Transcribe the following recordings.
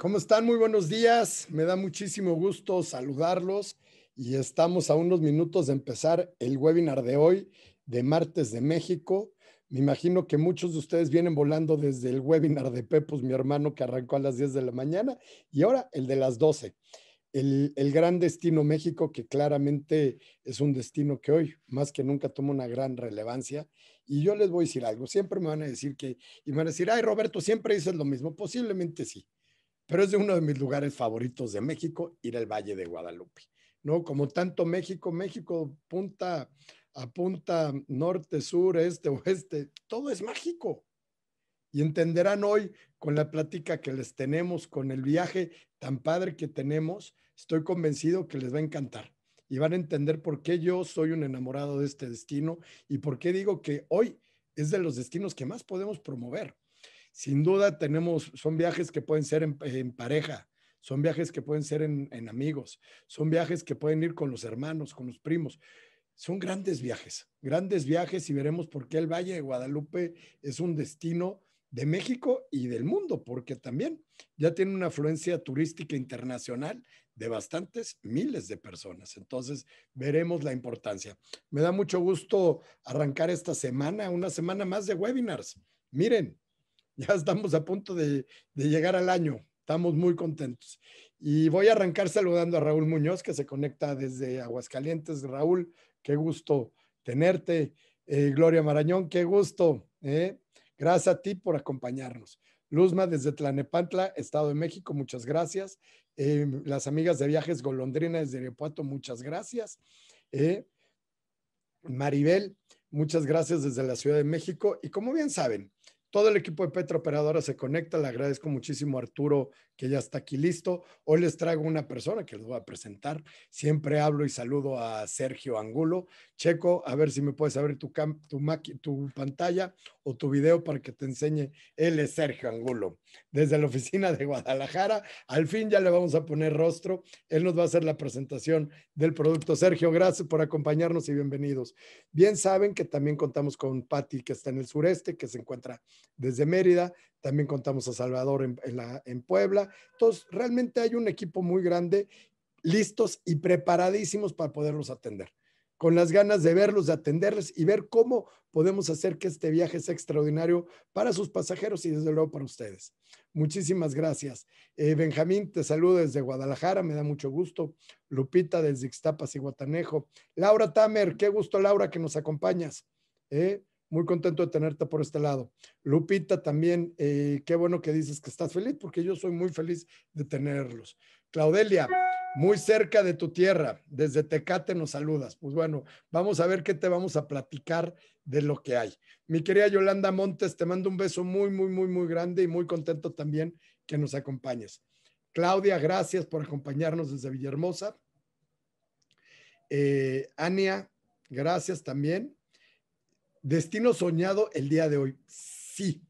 ¿Cómo están? Muy buenos días. Me da muchísimo gusto saludarlos y estamos a unos minutos de empezar el webinar de hoy, de martes de México. Me imagino que muchos de ustedes vienen volando desde el webinar de Pepos, mi hermano, que arrancó a las 10 de la mañana, y ahora el de las 12. El, gran destino México, que claramente es un destino que hoy más que nunca toma una gran relevancia. Y yo les voy a decir algo, siempre me van a decir que, y me van a decir, ay Roberto, siempre dices lo mismo, posiblemente sí pero es de uno de mis lugares favoritos de México, ir al Valle de Guadalupe, ¿no? Como tanto México, México punta a punta, norte, sur, este, oeste, todo es mágico. Y entenderán hoy con la plática que les tenemos, con el viaje tan padre que tenemos, estoy convencido que les va a encantar y van a entender por qué yo soy un enamorado de este destino y por qué digo que hoy es de los destinos que más podemos promover sin duda tenemos, son viajes que pueden ser en, pareja, son viajes que pueden ser en, en, amigos, son viajes que pueden ir con los hermanos, con los primos. Son grandes viajes, grandes viajes y veremos por qué el Valle de Guadalupe es un destino de México y del mundo, porque también ya tiene una afluencia turística internacional de bastantes miles de personas. Entonces, veremos la importancia. Me da mucho gusto arrancar esta semana, una semana más de webinars. Miren, ya estamos a punto de, llegar al año. Estamos muy contentos. Y voy a arrancar saludando a Raúl Muñoz, que se conecta desde Aguascalientes. Raúl, qué gusto tenerte. Eh, Gloria Marañón, qué gusto. ¿eh? Gracias a ti por acompañarnos. Luzma desde Tlanepantla, Estado de México, muchas gracias. Eh, las amigas de viajes Golondrina desde Irapuato, muchas gracias. Maribel, muchas gracias desde la Ciudad de México. Y como bien saben, todo el equipo de Petrooperadora se conecta. Le agradezco muchísimo Arturo que ya está aquí listo. Hoy les traigo una persona que les voy a presentar. Siempre hablo y saludo a Sergio Angulo. Checo, a ver si me puedes abrir tu, tu, pantalla o tu video para que te enseñe. Él es Sergio Angulo. Desde la oficina de Guadalajara, al fin ya le vamos a poner rostro. Él nos va a hacer la presentación del producto. Sergio, gracias por acompañarnos y bienvenidos. Bien saben que también contamos con Patti, que está en el sureste, que se encuentra desde Mérida. También contamos a Salvador en Puebla entonces, realmente hay un equipo muy grande, listos y preparadísimos para poderlos atender con las ganas de verlos, de atenderles y ver cómo podemos hacer que este viaje sea extraordinario para sus pasajeros y desde luego para ustedes. Muchísimas gracias. Eh, Benjamín, te saludo desde Guadalajara, me da mucho gusto. Lupita desde Ixtapas y Guatanejo. Laura Tamer, qué gusto Laura que nos acompañas. ¿eh? Muy contento de tenerte por este lado. Lupita, también, eh, qué bueno que dices que estás feliz, porque yo soy muy feliz de tenerlos. Claudelia, muy cerca de tu tierra, desde Tecate nos saludas. Pues bueno, vamos a ver qué te vamos a platicar de lo que hay. Mi querida Yolanda Montes, te mando un beso muy, muy, muy, muy grande y muy contento también que nos acompañes. Claudia, gracias por acompañarnos desde Villahermosa. Eh, Ania, gracias también. Destino soñado el día de hoy. Sí,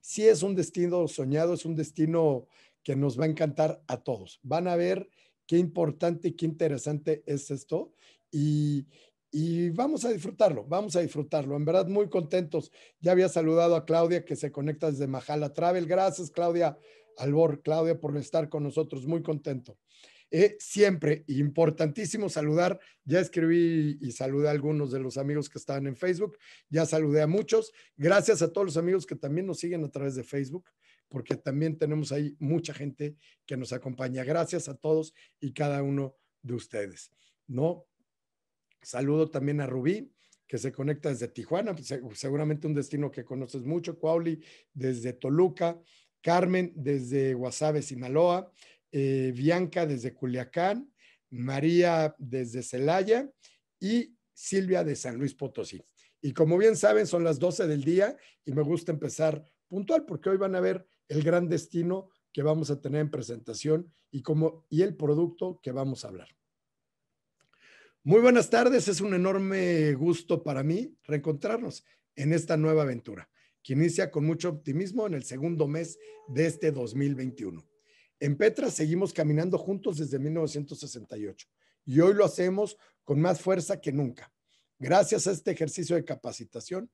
sí es un destino soñado, es un destino que nos va a encantar a todos. Van a ver qué importante, y qué interesante es esto y, y vamos a disfrutarlo, vamos a disfrutarlo. En verdad, muy contentos. Ya había saludado a Claudia que se conecta desde Mahala Travel. Gracias, Claudia Albor, Claudia, por estar con nosotros. Muy contento. Eh, siempre importantísimo saludar. Ya escribí y saludé a algunos de los amigos que estaban en Facebook. Ya saludé a muchos. Gracias a todos los amigos que también nos siguen a través de Facebook, porque también tenemos ahí mucha gente que nos acompaña. Gracias a todos y cada uno de ustedes. ¿No? Saludo también a Rubí que se conecta desde Tijuana, pues, seguramente un destino que conoces mucho, Cuauli desde Toluca, Carmen desde Guasave, Sinaloa, eh, Bianca desde Culiacán, María desde Celaya y Silvia de San Luis Potosí. Y como bien saben, son las 12 del día y me gusta empezar puntual porque hoy van a ver el gran destino que vamos a tener en presentación y, como, y el producto que vamos a hablar. Muy buenas tardes, es un enorme gusto para mí reencontrarnos en esta nueva aventura que inicia con mucho optimismo en el segundo mes de este 2021. En Petra seguimos caminando juntos desde 1968 y hoy lo hacemos con más fuerza que nunca. Gracias a este ejercicio de capacitación,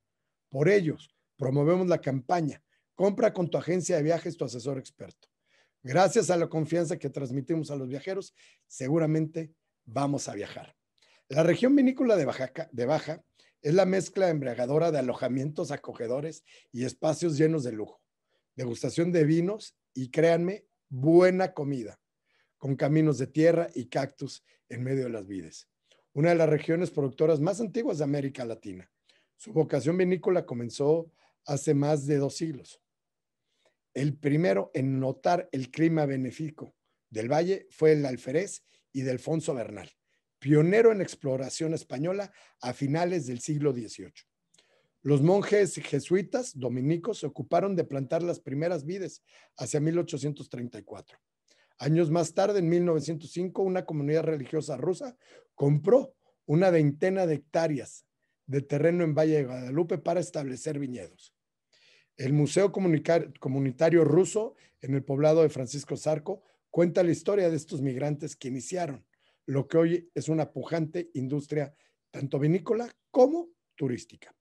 por ellos promovemos la campaña Compra con tu agencia de viajes tu asesor experto. Gracias a la confianza que transmitimos a los viajeros, seguramente vamos a viajar. La región vinícola de, de Baja es la mezcla embriagadora de alojamientos acogedores y espacios llenos de lujo, degustación de vinos y créanme, buena comida, con caminos de tierra y cactus en medio de las vides. Una de las regiones productoras más antiguas de América Latina. Su vocación vinícola comenzó hace más de dos siglos. El primero en notar el clima benéfico del valle fue el alférez y del Alfonso Bernal, pionero en exploración española a finales del siglo XVIII. Los monjes jesuitas dominicos se ocuparon de plantar las primeras vides hacia 1834. Años más tarde, en 1905, una comunidad religiosa rusa compró una veintena de hectáreas de terreno en Valle de Guadalupe para establecer viñedos. El Museo Comunitario Ruso en el poblado de Francisco Zarco cuenta la historia de estos migrantes que iniciaron lo que hoy es una pujante industria tanto vinícola como turística.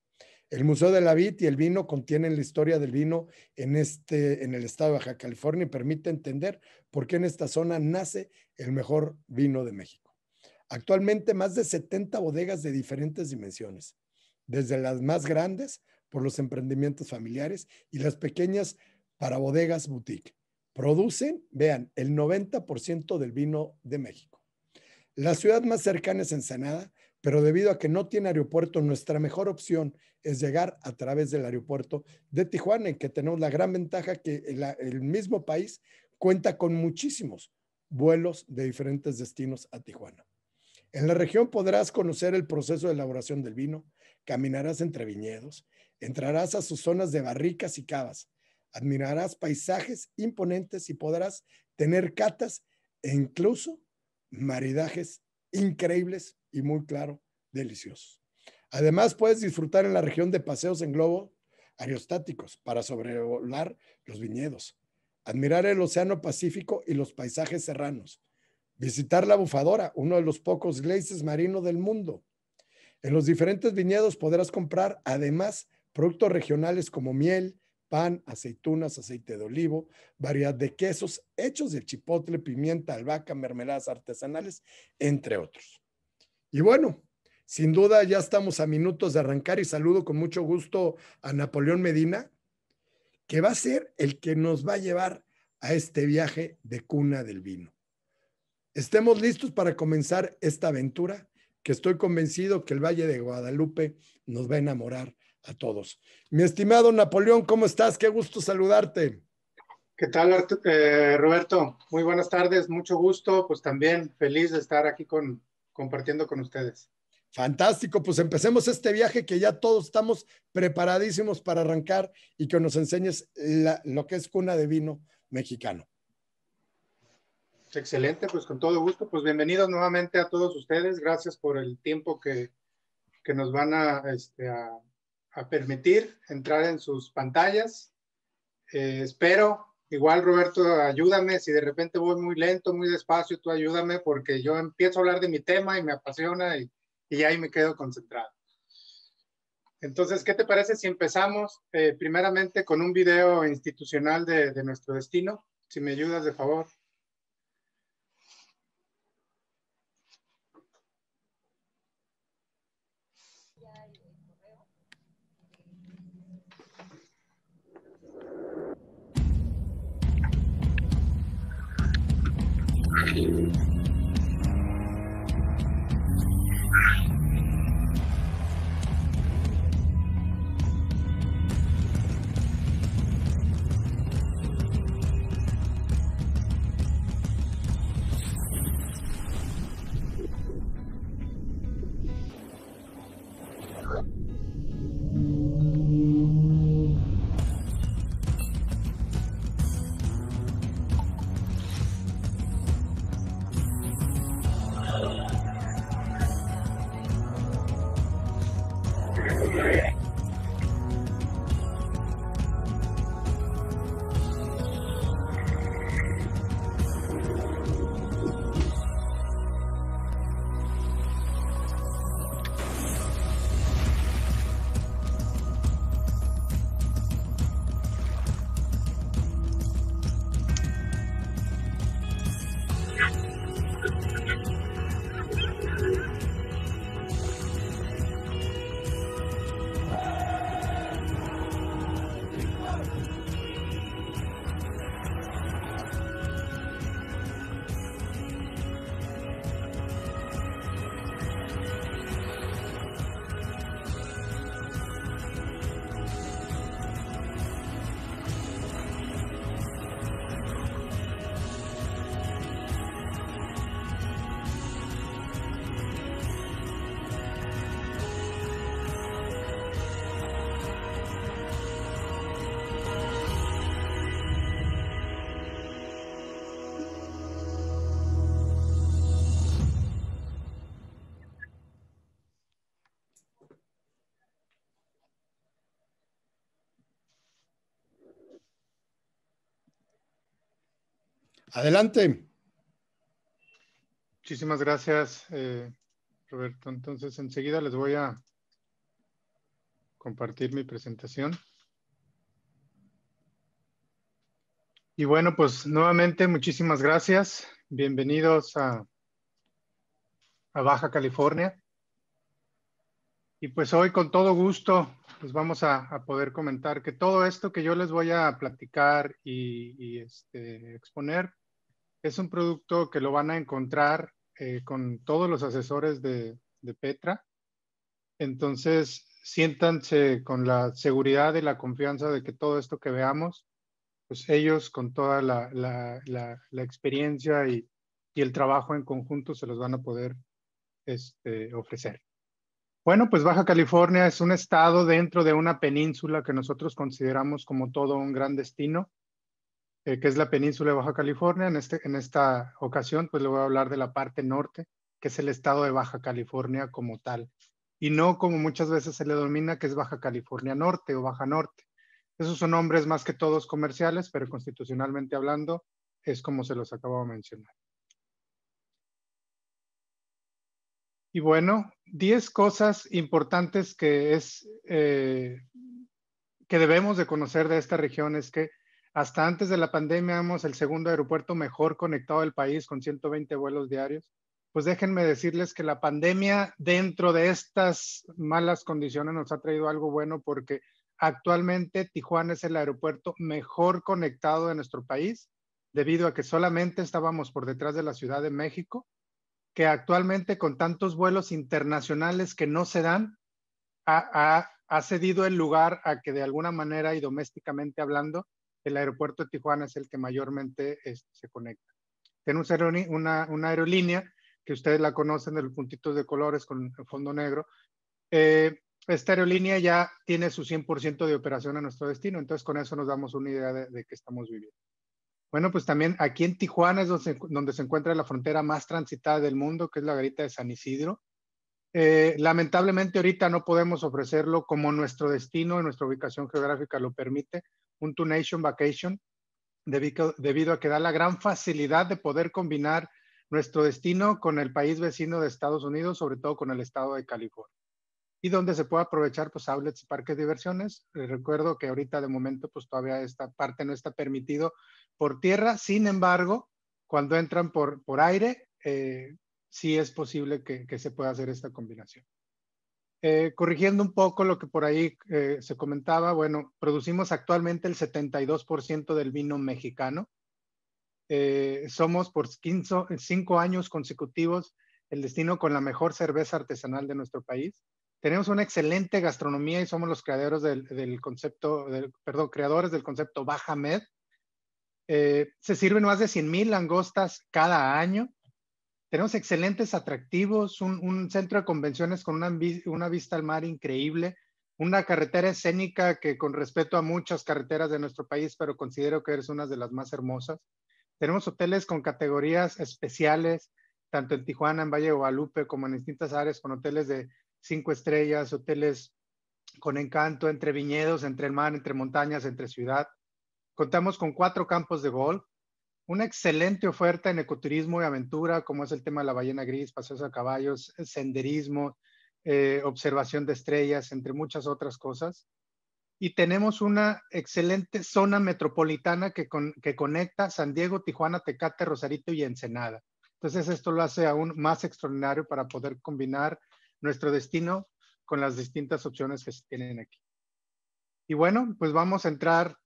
El Museo de la Vid y el vino contienen la historia del vino en, este, en el estado de Baja California y permite entender por qué en esta zona nace el mejor vino de México. Actualmente más de 70 bodegas de diferentes dimensiones, desde las más grandes por los emprendimientos familiares y las pequeñas para bodegas boutique. Producen, vean, el 90% del vino de México. La ciudad más cercana es Ensenada, pero debido a que no tiene aeropuerto, nuestra mejor opción es llegar a través del aeropuerto de Tijuana, en que tenemos la gran ventaja que el, mismo país cuenta con muchísimos vuelos de diferentes destinos a Tijuana. En la región podrás conocer el proceso de elaboración del vino, caminarás entre viñedos, entrarás a sus zonas de barricas y cavas, admirarás paisajes imponentes y podrás tener catas e incluso maridajes increíbles y muy claro, deliciosos. Además, puedes disfrutar en la región de paseos en globo aerostáticos para sobrevolar los viñedos, admirar el Océano Pacífico y los paisajes serranos, visitar la bufadora, uno de los pocos glaces marinos del mundo. En los diferentes viñedos podrás comprar además productos regionales como miel, pan, aceitunas, aceite de olivo, variedad de quesos hechos de chipotle, pimienta, albahaca, mermeladas artesanales, entre otros. Y bueno, sin duda ya estamos a minutos de arrancar y saludo con mucho gusto a Napoleón Medina, que va a ser el que nos va a llevar a este viaje de cuna del vino. Estemos listos para comenzar esta aventura, que estoy convencido que el Valle de Guadalupe nos va a enamorar a todos. Mi estimado Napoleón, ¿cómo estás? Qué gusto saludarte. ¿Qué tal, eh, Roberto? Muy buenas tardes, mucho gusto, pues también feliz de estar aquí con, compartiendo con ustedes. Fantástico, pues empecemos este viaje que ya todos estamos preparadísimos para arrancar y que nos enseñes lo que es cuna de vino mexicano. Excelente, pues con todo gusto, pues bienvenidos nuevamente a todos ustedes, gracias por el tiempo que, nos van a este, a permitir entrar en sus pantallas. Eh, espero, igual Roberto, ayúdame, si de repente voy muy lento, muy despacio, tú ayúdame porque yo empiezo a hablar de mi tema y me apasiona y, ahí me quedo concentrado. Entonces, ¿qué te parece si empezamos eh, primeramente con un video institucional de, de nuestro destino? Si me ayudas, de favor. Thank you. Adelante. Muchísimas gracias, eh, Roberto. Entonces, enseguida les voy a compartir mi presentación. Y bueno, pues nuevamente muchísimas gracias. Bienvenidos a, Baja California. Y pues hoy con todo gusto les pues, vamos a, poder comentar que todo esto que yo les voy a platicar y, este, exponer, es un producto que lo van a encontrar eh, con todos los asesores de, Petra. Entonces, siéntanse con la seguridad y la confianza de que todo esto que veamos, pues ellos con toda la, experiencia y, el trabajo en conjunto se los van a poder este, ofrecer. Bueno, pues Baja California es un estado dentro de una península que nosotros consideramos como todo un gran destino. Eh, que es la península de Baja California. En, este, en esta ocasión, pues le voy a hablar de la parte norte, que es el estado de Baja California como tal, y no como muchas veces se le domina, que es Baja California Norte o Baja Norte. Esos son nombres más que todos comerciales, pero constitucionalmente hablando, es como se los acabo de mencionar. Y bueno, 10 cosas importantes que, es, eh, que debemos de conocer de esta región es que hasta antes de la pandemia éramos el segundo aeropuerto mejor conectado del país con 120 vuelos diarios. Pues déjenme decirles que la pandemia dentro de estas malas condiciones nos ha traído algo bueno porque actualmente Tijuana es el aeropuerto mejor conectado de nuestro país debido a que solamente estábamos por detrás de la Ciudad de México, que actualmente con tantos vuelos internacionales que no se dan, ha, cedido el lugar a que de alguna manera y domésticamente hablando el aeropuerto de Tijuana es el que mayormente este, se conecta. Tenemos una, una, aerolínea que ustedes la conocen de los puntitos de colores con el fondo negro. Eh, esta aerolínea ya tiene su 100% de operación a nuestro destino, entonces con eso nos damos una idea de, que qué estamos viviendo. Bueno, pues también aquí en Tijuana es donde se, encuentra la frontera más transitada del mundo, que es la garita de San Isidro. Eh, lamentablemente ahorita no podemos ofrecerlo como nuestro destino y nuestra ubicación geográfica lo permite, un Two Nation Vacation debido, a que da la gran facilidad de poder combinar nuestro destino con el país vecino de Estados Unidos, sobre todo con el estado de California. Y donde se puede aprovechar, pues, outlets y parques diversiones. Les recuerdo que ahorita de momento, pues, todavía esta parte no está permitido por tierra. Sin embargo, cuando entran por, por aire, eh, sí es posible que se pueda hacer esta combinación. Eh, corrigiendo un poco lo que por ahí eh, se comentaba, bueno, producimos actualmente el 72% del vino mexicano. Eh, somos por cinco años consecutivos el destino con la mejor cerveza artesanal de nuestro país. Tenemos una excelente gastronomía y somos los creadores del, concepto, del, perdón, creadores del concepto Baja Med. se sirven más de 100,000 langostas cada año tenemos excelentes atractivos, un, centro de convenciones con una, una, vista al mar increíble, una carretera escénica que con respeto a muchas carreteras de nuestro país, pero considero que es una de las más hermosas. Tenemos hoteles con categorías especiales, tanto en Tijuana, en Valle de Guadalupe, como en distintas áreas, con hoteles de cinco estrellas, hoteles con encanto entre viñedos, entre el mar, entre montañas, entre ciudad. Contamos con cuatro campos de golf, una excelente oferta en ecoturismo y aventura, como es el tema de la ballena gris, paseos a caballos, eh, senderismo, eh, observación de estrellas, entre muchas otras cosas. Y tenemos una excelente zona metropolitana que, que conecta San Diego, Tijuana, Tecate, Rosarito y Ensenada. Entonces esto lo hace aún más extraordinario para poder combinar nuestro destino con las distintas opciones que se tienen aquí. Y bueno, pues vamos a entrar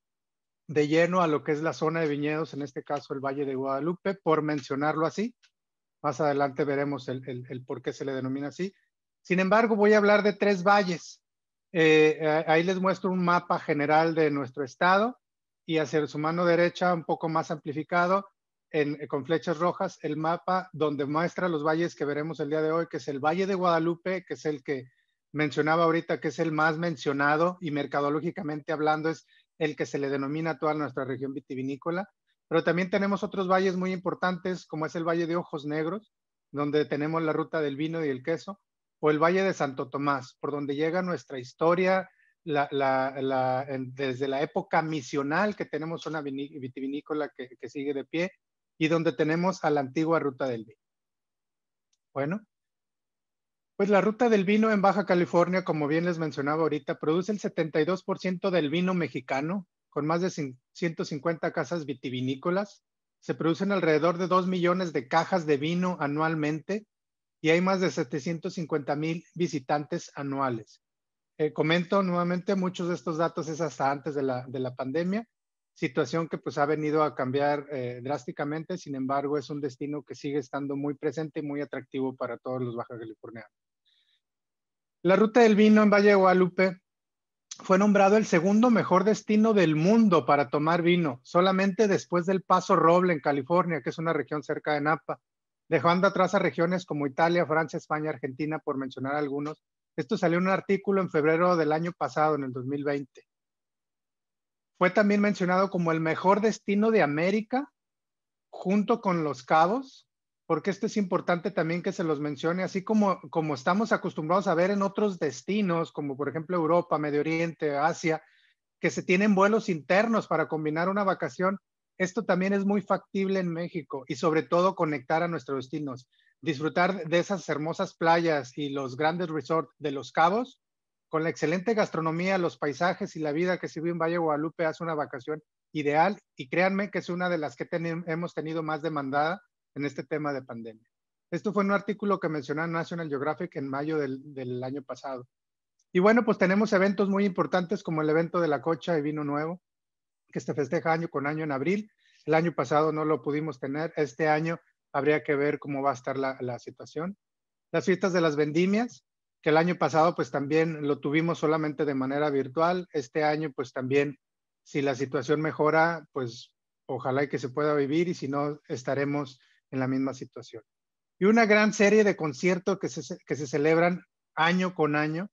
de lleno a lo que es la zona de viñedos, en este caso el Valle de Guadalupe, por mencionarlo así. Más adelante veremos el, por qué se le denomina así. Sin embargo, voy a hablar de tres valles. Eh, ahí les muestro un mapa general de nuestro estado y hacia su mano derecha, un poco más amplificado, eh, con flechas rojas, el mapa donde muestra los valles que veremos el día de hoy, que es el Valle de Guadalupe, que es el que mencionaba ahorita, que es el más mencionado y mercadológicamente hablando es el que se le denomina toda nuestra región vitivinícola, pero también tenemos otros valles muy importantes, como es el Valle de Ojos Negros, donde tenemos la ruta del vino y el queso, o el Valle de Santo Tomás, por donde llega nuestra historia, desde la época misional que tenemos una vitivinícola que, que sigue de pie, y donde tenemos a la antigua ruta del vino. Bueno, pues la ruta del vino en Baja California, como bien les mencionaba ahorita, produce el 72% del vino mexicano, con más de 150 casas vitivinícolas. Se producen alrededor de 2 millones de cajas de vino anualmente y hay más de 750 mil visitantes anuales. Eh, comento nuevamente, muchos de estos datos es hasta antes de la, pandemia, situación que pues ha venido a cambiar eh, drásticamente, sin embargo es un destino que sigue estando muy presente y muy atractivo para todos los baja californianos. La ruta del vino en Valle de Guadalupe fue nombrado el segundo mejor destino del mundo para tomar vino, solamente después del Paso Roble en California, que es una región cerca de Napa, dejando atrás a regiones como Italia, Francia, España, Argentina, por mencionar algunos. Esto salió en un artículo en febrero del año pasado, en el 2020. Fue también mencionado como el mejor destino de América, junto con Los Cabos, porque esto es importante también que se los mencione, así como, como estamos acostumbrados a ver en otros destinos, como por ejemplo Europa, Medio Oriente, Asia, que se tienen vuelos internos para combinar una vacación, esto también es muy factible en México y sobre todo conectar a nuestros destinos, disfrutar de esas hermosas playas y los grandes resorts de Los Cabos, con la excelente gastronomía, los paisajes y la vida que se vive en Valle Guadalupe hace una vacación ideal y créanme que es una de las que hemos tenido más demandada en este tema de pandemia. Esto fue un artículo que mencionó National Geographic en mayo del, año pasado. Y bueno, pues tenemos eventos muy importantes como el evento de la cocha y vino nuevo, que se festeja año con año en abril. El año pasado no lo pudimos tener. Este año habría que ver cómo va a estar la, la situación. Las fiestas de las vendimias, que el año pasado pues también lo tuvimos solamente de manera virtual. Este año pues también, si la situación mejora, pues ojalá y que se pueda vivir y si no, estaremos en la misma situación. Y una gran serie de conciertos que se, celebran año con año,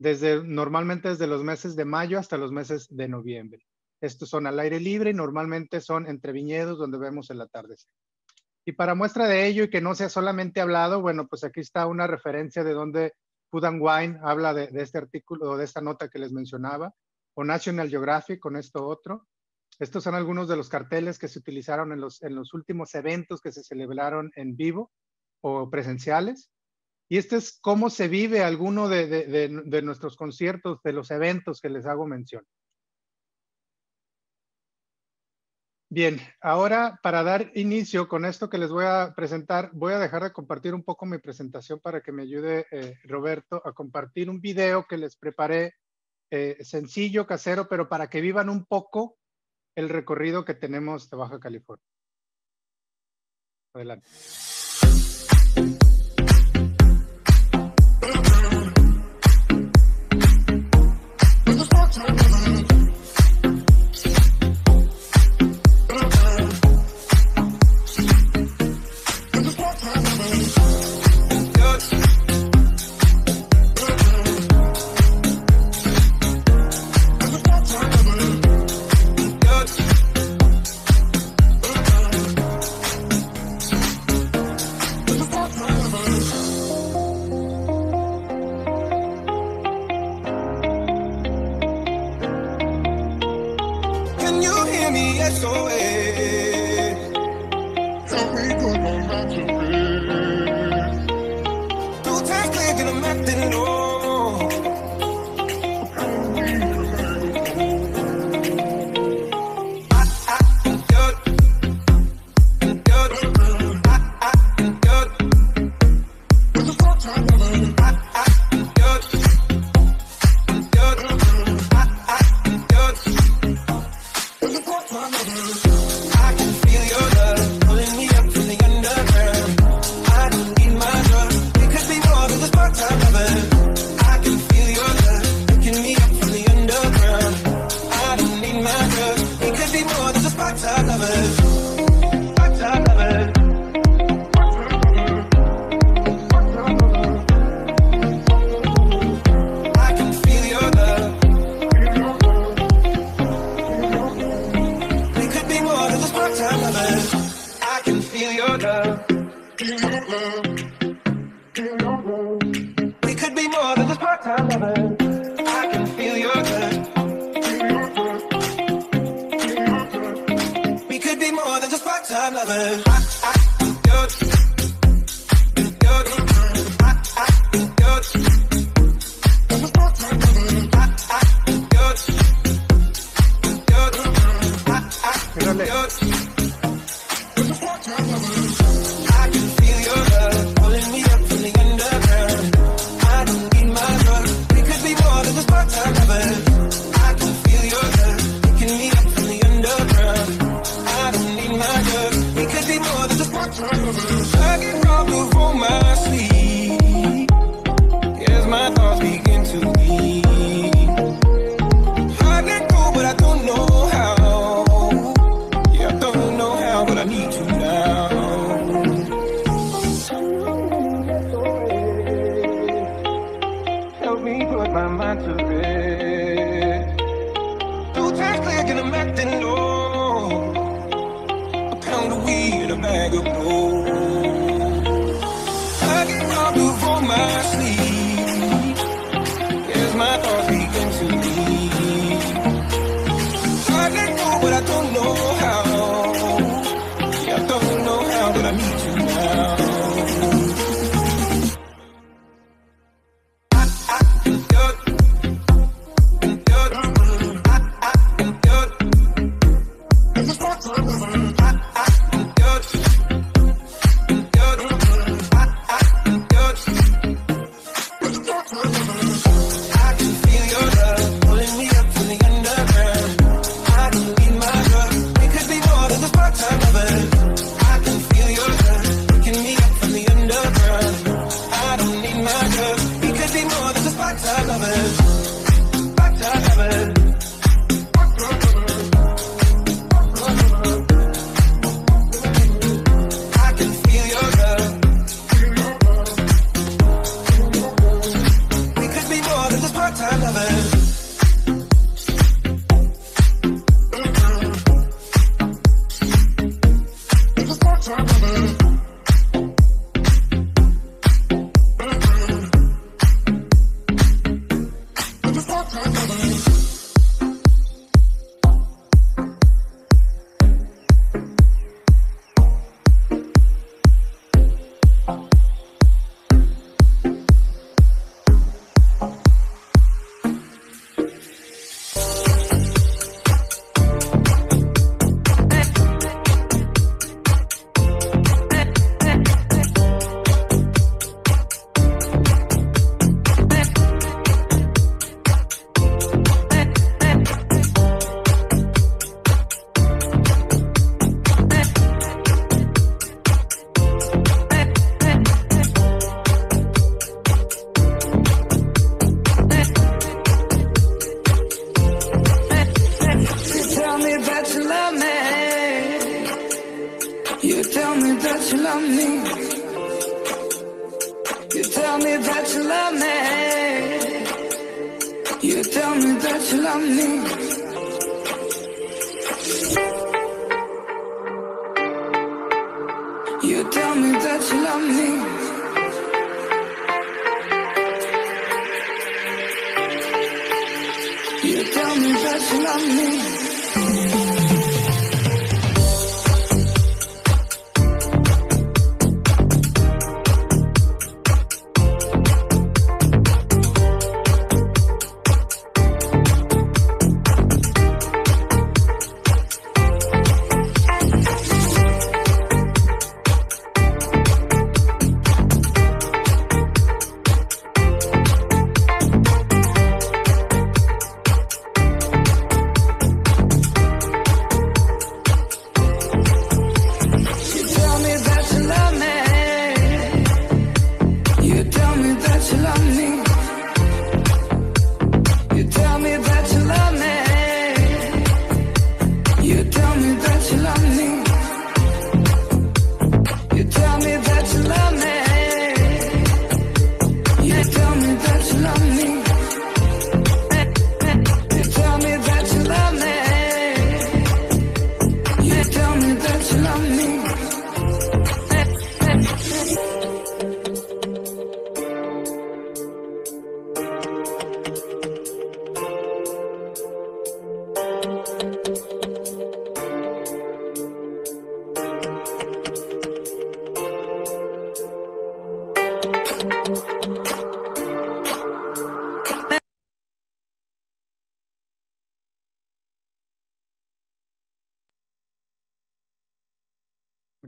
desde, normalmente desde los meses de mayo hasta los meses de noviembre. Estos son al aire libre y normalmente son entre viñedos donde vemos el atardecer. Y para muestra de ello y que no sea solamente hablado, bueno, pues aquí está una referencia de donde Food Wine habla de, este artículo, o de esta nota que les mencionaba, o National Geographic con esto otro, estos son algunos de los carteles que se utilizaron en los, en los últimos eventos que se celebraron en vivo o presenciales. Y este es cómo se vive alguno de, nuestros conciertos, de los eventos que les hago mención. Bien, ahora para dar inicio con esto que les voy a presentar, voy a dejar de compartir un poco mi presentación para que me ayude eh, Roberto a compartir un video que les preparé eh, sencillo, casero, pero para que vivan un poco el recorrido que tenemos de Baja California. Adelante.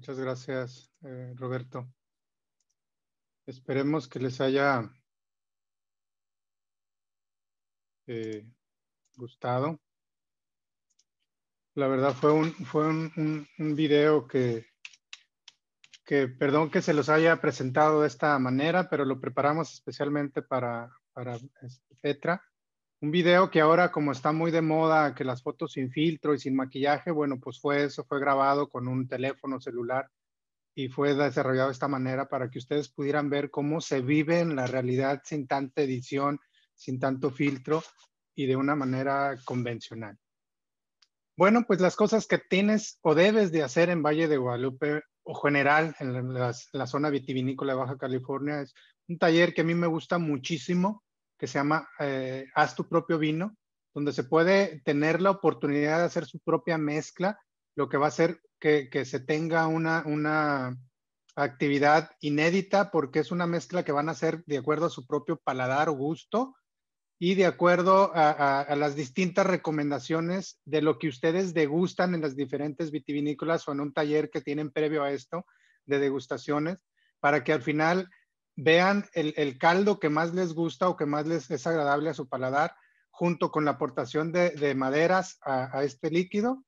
Muchas gracias, eh, Roberto. Esperemos que les haya eh, gustado. La verdad fue un, fue un, video que, que, perdón que se los haya presentado de esta manera, pero lo preparamos especialmente para, para este, Petra un video que ahora como está muy de moda, que las fotos sin filtro y sin maquillaje, bueno, pues fue eso, fue grabado con un teléfono celular y fue desarrollado de esta manera para que ustedes pudieran ver cómo se vive en la realidad sin tanta edición, sin tanto filtro y de una manera convencional. Bueno, pues las cosas que tienes o debes de hacer en Valle de Guadalupe o general en la, zona vitivinícola de Baja California es un taller que a mí me gusta muchísimo, que se llama eh, Haz tu propio vino, donde se puede tener la oportunidad de hacer su propia mezcla, lo que va a hacer que, se tenga una, una actividad inédita porque es una mezcla que van a hacer de acuerdo a su propio paladar o gusto y de acuerdo a, a, las distintas recomendaciones de lo que ustedes degustan en las diferentes vitivinícolas o en un taller que tienen previo a esto de degustaciones, para que al final vean el, caldo que más les gusta o que más les es agradable a su paladar, junto con la aportación de, maderas a, este líquido,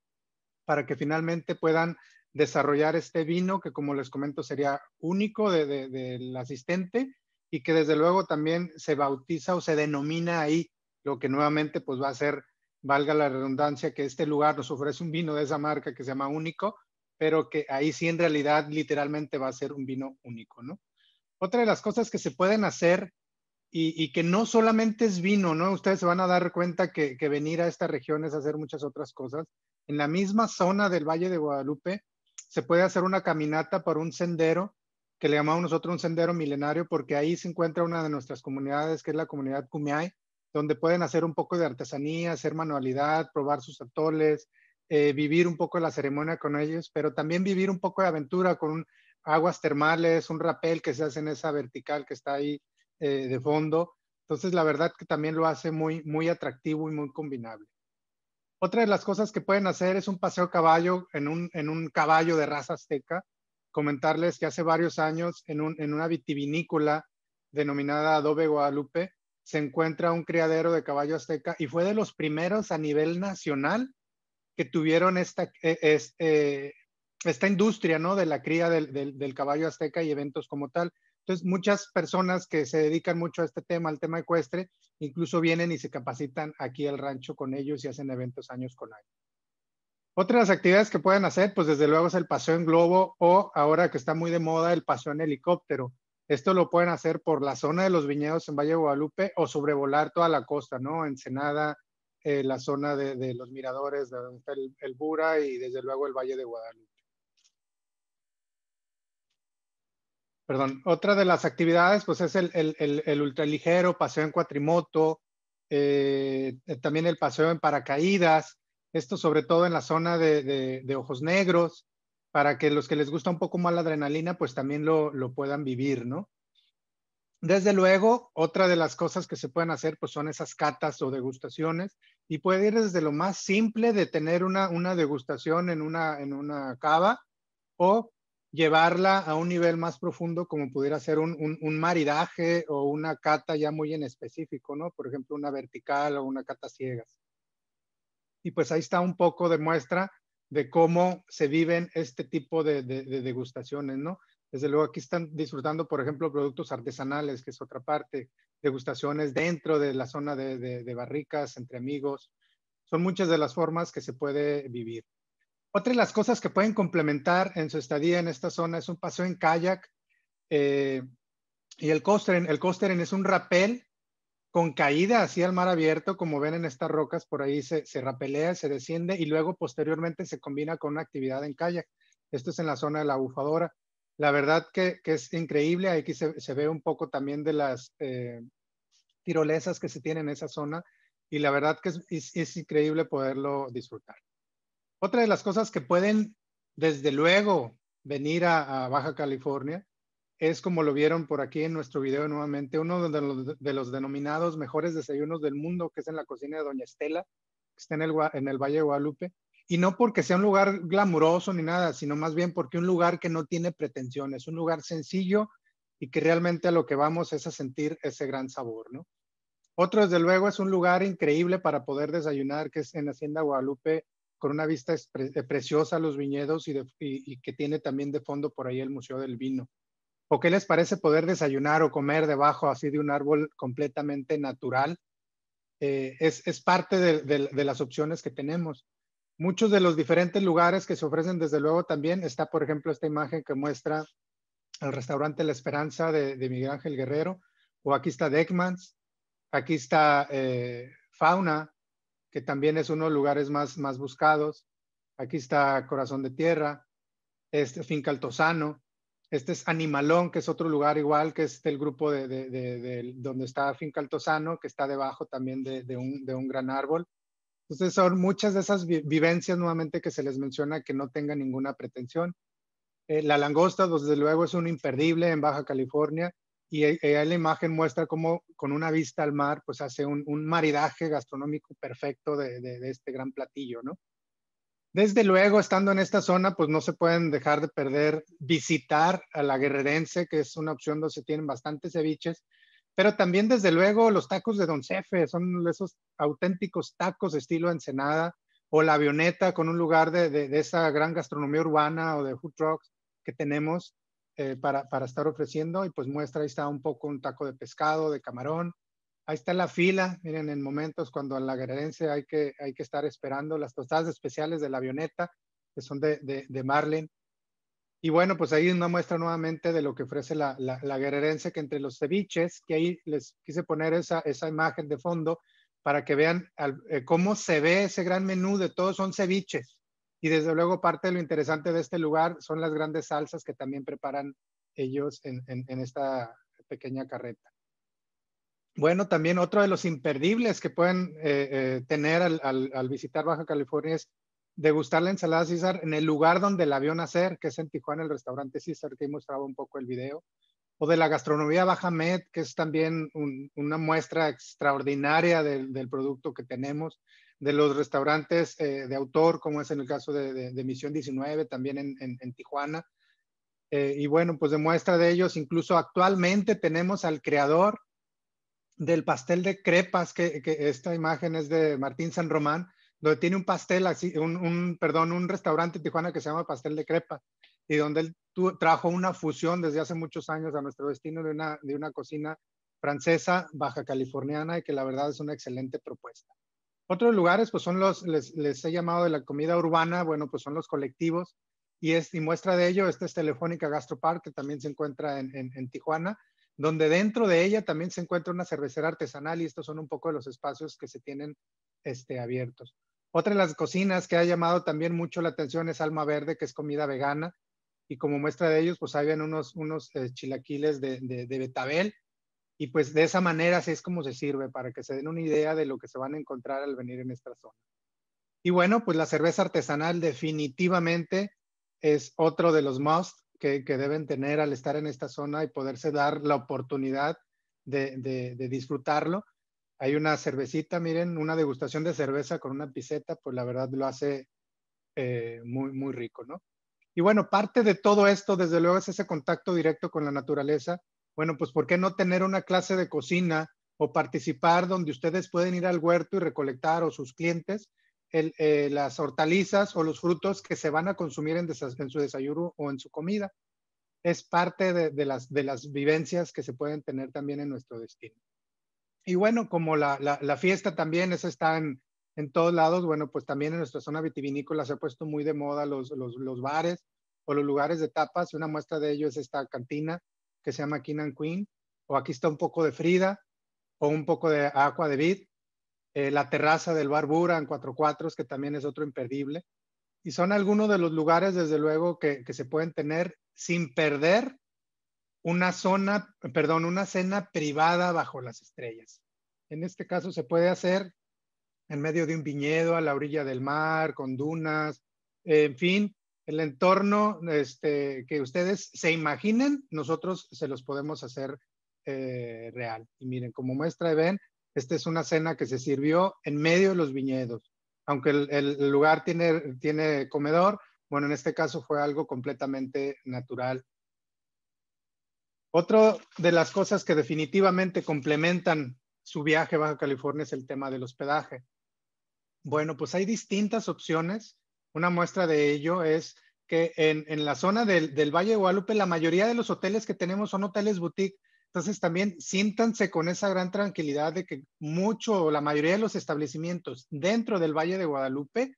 para que finalmente puedan desarrollar este vino que, como les comento, sería único del asistente y que desde luego también se bautiza o se denomina ahí, lo que nuevamente pues va a ser, valga la redundancia, que este lugar nos ofrece un vino de esa marca que se llama único, pero que ahí sí en realidad literalmente va a ser un vino único, ¿no? otra de las cosas que se pueden hacer y, que no solamente es vino, ¿no? Ustedes se van a dar cuenta que, venir a esta región es hacer muchas otras cosas. En la misma zona del Valle de Guadalupe se puede hacer una caminata por un sendero que le llamamos nosotros un sendero milenario porque ahí se encuentra una de nuestras comunidades que es la comunidad Cumiay, donde pueden hacer un poco de artesanía, hacer manualidad, probar sus atoles, eh, vivir un poco la ceremonia con ellos, pero también vivir un poco de aventura con un, aguas termales, un rapel que se hace en esa vertical que está ahí eh, de fondo. Entonces, la verdad que también lo hace muy, muy atractivo y muy combinable. Otra de las cosas que pueden hacer es un paseo caballo en un, en un caballo de raza azteca. Comentarles que hace varios años en, un, en una vitivinícola denominada Adobe Guadalupe se encuentra un criadero de caballo azteca y fue de los primeros a nivel nacional que tuvieron esta, e, eh, esta industria, ¿no? De la cría del, caballo azteca y eventos como tal. Entonces, muchas personas que se dedican mucho a este tema, al tema ecuestre, incluso vienen y se capacitan aquí al rancho con ellos y hacen eventos años con año. Otras actividades que pueden hacer, pues desde luego es el paseo en globo o ahora que está muy de moda el paseo en helicóptero. Esto lo pueden hacer por la zona de los viñedos en Valle de Guadalupe o sobrevolar toda la costa, ¿no? Ensenada, eh, la zona de, los miradores, de el Bura y desde luego el Valle de Guadalupe. perdón, otra de las actividades pues es el, el, el, ultraligero, paseo en cuatrimoto, eh, eh, también el paseo en paracaídas, esto sobre todo en la zona de, Ojos Negros, para que los que les gusta un poco más la adrenalina pues también lo, puedan vivir, ¿no? Desde luego, otra de las cosas que se pueden hacer pues son esas catas o degustaciones y puede ir desde lo más simple de tener una, una degustación en una, en una cava o llevarla a un nivel más profundo como pudiera ser un, maridaje o una cata ya muy en específico, ¿no? Por ejemplo, una vertical o una cata ciegas. Y pues ahí está un poco de muestra de cómo se viven este tipo de, degustaciones, ¿no? Desde luego aquí están disfrutando, por ejemplo, productos artesanales, que es otra parte, degustaciones dentro de la zona de barricas, entre amigos. Son muchas de las formas que se puede vivir. Otra de las cosas que pueden complementar en su estadía en esta zona es un paseo en kayak eh, y el costeren. El costeren es un rapel con caída hacia el mar abierto, como ven en estas rocas, por ahí se, se rapelea, se desciende y luego posteriormente se combina con una actividad en kayak. Esto es en la zona de la bufadora. La verdad que, es increíble, aquí se, se, ve un poco también de las eh, tirolesas que se tienen en esa zona y la verdad que es increíble poderlo disfrutar. Otra de las cosas que pueden, desde luego, venir a, Baja California es como lo vieron por aquí en nuestro video nuevamente, uno de los, denominados mejores desayunos del mundo, que es en la cocina de Doña Estela, que está en el, Valle de Guadalupe. Y no porque sea un lugar glamuroso ni nada, sino más bien porque un lugar que no tiene pretensiones, un lugar sencillo y que realmente a lo que vamos es a sentir ese gran sabor, ¿no? Otro, desde luego, es un lugar increíble para poder desayunar, que es en Hacienda Guadalupe, con una vista eh, preciosa a los viñedos y, que tiene también de fondo por ahí el Museo del Vino. ¿O qué les parece poder desayunar o comer debajo así de un árbol completamente natural? Eh, es, parte de, las opciones que tenemos. Muchos de los diferentes lugares que se ofrecen, desde luego, también está, por ejemplo, esta imagen que muestra el restaurante La Esperanza de, Miguel Ángel Guerrero, o aquí está Deckmans, aquí está eh, Fauna, que también es uno de los lugares más, más buscados. Aquí está Corazón de Tierra, este Finca Altozano, este es Animalón, que es otro lugar igual, que es el grupo de, donde está Finca Altozano, que está debajo también un, de, un, gran árbol. Entonces son muchas de esas vivencias nuevamente que se les menciona que no tengan ninguna pretensión. Eh, la langosta, desde luego, es un imperdible en Baja California y ahí la imagen muestra cómo con una vista al mar, pues hace un, maridaje gastronómico perfecto de, este gran platillo, ¿no? Desde luego, estando en esta zona, pues no se pueden dejar de perder visitar a la guerrerense, que es una opción donde se tienen bastantes ceviches, pero también desde luego los tacos de Don Cefe, son esos auténticos tacos de estilo Ensenada, o la avioneta con un lugar de, de esa gran gastronomía urbana o de food trucks que tenemos eh, para, estar ofreciendo y pues muestra, ahí está un poco un taco de pescado, de camarón. Ahí está la fila, miren, en momentos cuando a la guerrerense hay que, hay que estar esperando las tostadas especiales de la avioneta, que son de, de, Marlin. Y bueno, pues ahí una muestra nuevamente de lo que ofrece la, la, guerrerense, que entre los ceviches, que ahí les quise poner esa, esa imagen de fondo para que vean eh, cómo se ve ese gran menú de todos son ceviches. Y desde luego parte de lo interesante de este lugar son las grandes salsas que también preparan ellos en, esta pequeña carreta. Bueno, también otro de los imperdibles que pueden eh, eh, tener al, visitar Baja California es degustar la ensalada César en el lugar donde la vio nacer, que es en Tijuana, el restaurante César, que mostraba un poco el video, o de la gastronomía Baja Med, que es también una muestra extraordinaria del producto que tenemos de los restaurantes eh, de autor, como es en el caso de, Misión 19, también en, Tijuana. Eh, y bueno, pues de muestra de ellos, incluso actualmente tenemos al creador del pastel de crepas, que, esta imagen es de Martín San Román, donde tiene un pastel así, un, perdón, un restaurante en Tijuana que se llama Pastel de Crepas, y donde él trajo una fusión desde hace muchos años a nuestro destino de una, de una cocina francesa, baja californiana, y que la verdad es una excelente propuesta. Otros lugares, pues son los, les, he llamado de la comida urbana, bueno, pues son los colectivos. Y, es, y muestra de ello, esta es Telefónica Gastropark, que también se encuentra en, Tijuana, donde dentro de ella también se encuentra una cervecera artesanal y estos son un poco de los espacios que se tienen este, abiertos. Otra de las cocinas que ha llamado también mucho la atención es Alma Verde, que es comida vegana. Y como muestra de ellos, pues habían unos, unos eh, chilaquiles de, betabel y pues de esa manera así es como se sirve para que se den una idea de lo que se van a encontrar al venir en esta zona. Y bueno, pues la cerveza artesanal definitivamente es otro de los must que, deben tener al estar en esta zona y poderse dar la oportunidad de, de, disfrutarlo. Hay una cervecita, miren, una degustación de cerveza con una piseta, pues la verdad lo hace eh, muy, muy rico, ¿no? Y bueno, parte de todo esto, desde luego, es ese contacto directo con la naturaleza bueno, pues ¿por qué no tener una clase de cocina o participar donde ustedes pueden ir al huerto y recolectar o sus clientes eh, las hortalizas o los frutos que se van a consumir en, su desayuno o en su comida? Es parte de, las, vivencias que se pueden tener también en nuestro destino. Y bueno, como la, fiesta también, esa está en, todos lados, bueno, pues también en nuestra zona vitivinícola se ha puesto muy de moda los, los bares o los lugares de tapas. Una muestra de ello es esta cantina que se llama King Queen, o aquí está un poco de Frida, o un poco de Aqua de Vid, eh, la terraza del Barbura en Cuatro Cuatros, que también es otro imperdible. Y son algunos de los lugares, desde luego, que, que se pueden tener sin perder una zona, perdón, una cena privada bajo las estrellas. En este caso se puede hacer en medio de un viñedo, a la orilla del mar, con dunas, en fin, el entorno este, que ustedes se imaginen, nosotros se los podemos hacer eh, real. Y miren, como muestra ven, esta es una cena que se sirvió en medio de los viñedos. Aunque el, lugar tiene, tiene comedor, bueno, en este caso fue algo completamente natural. Otra de las cosas que definitivamente complementan su viaje a Baja California es el tema del hospedaje. Bueno, pues hay distintas opciones una muestra de ello es que en, la zona del, Valle de Guadalupe la mayoría de los hoteles que tenemos son hoteles boutique. Entonces también siéntanse con esa gran tranquilidad de que mucho, la mayoría de los establecimientos dentro del Valle de Guadalupe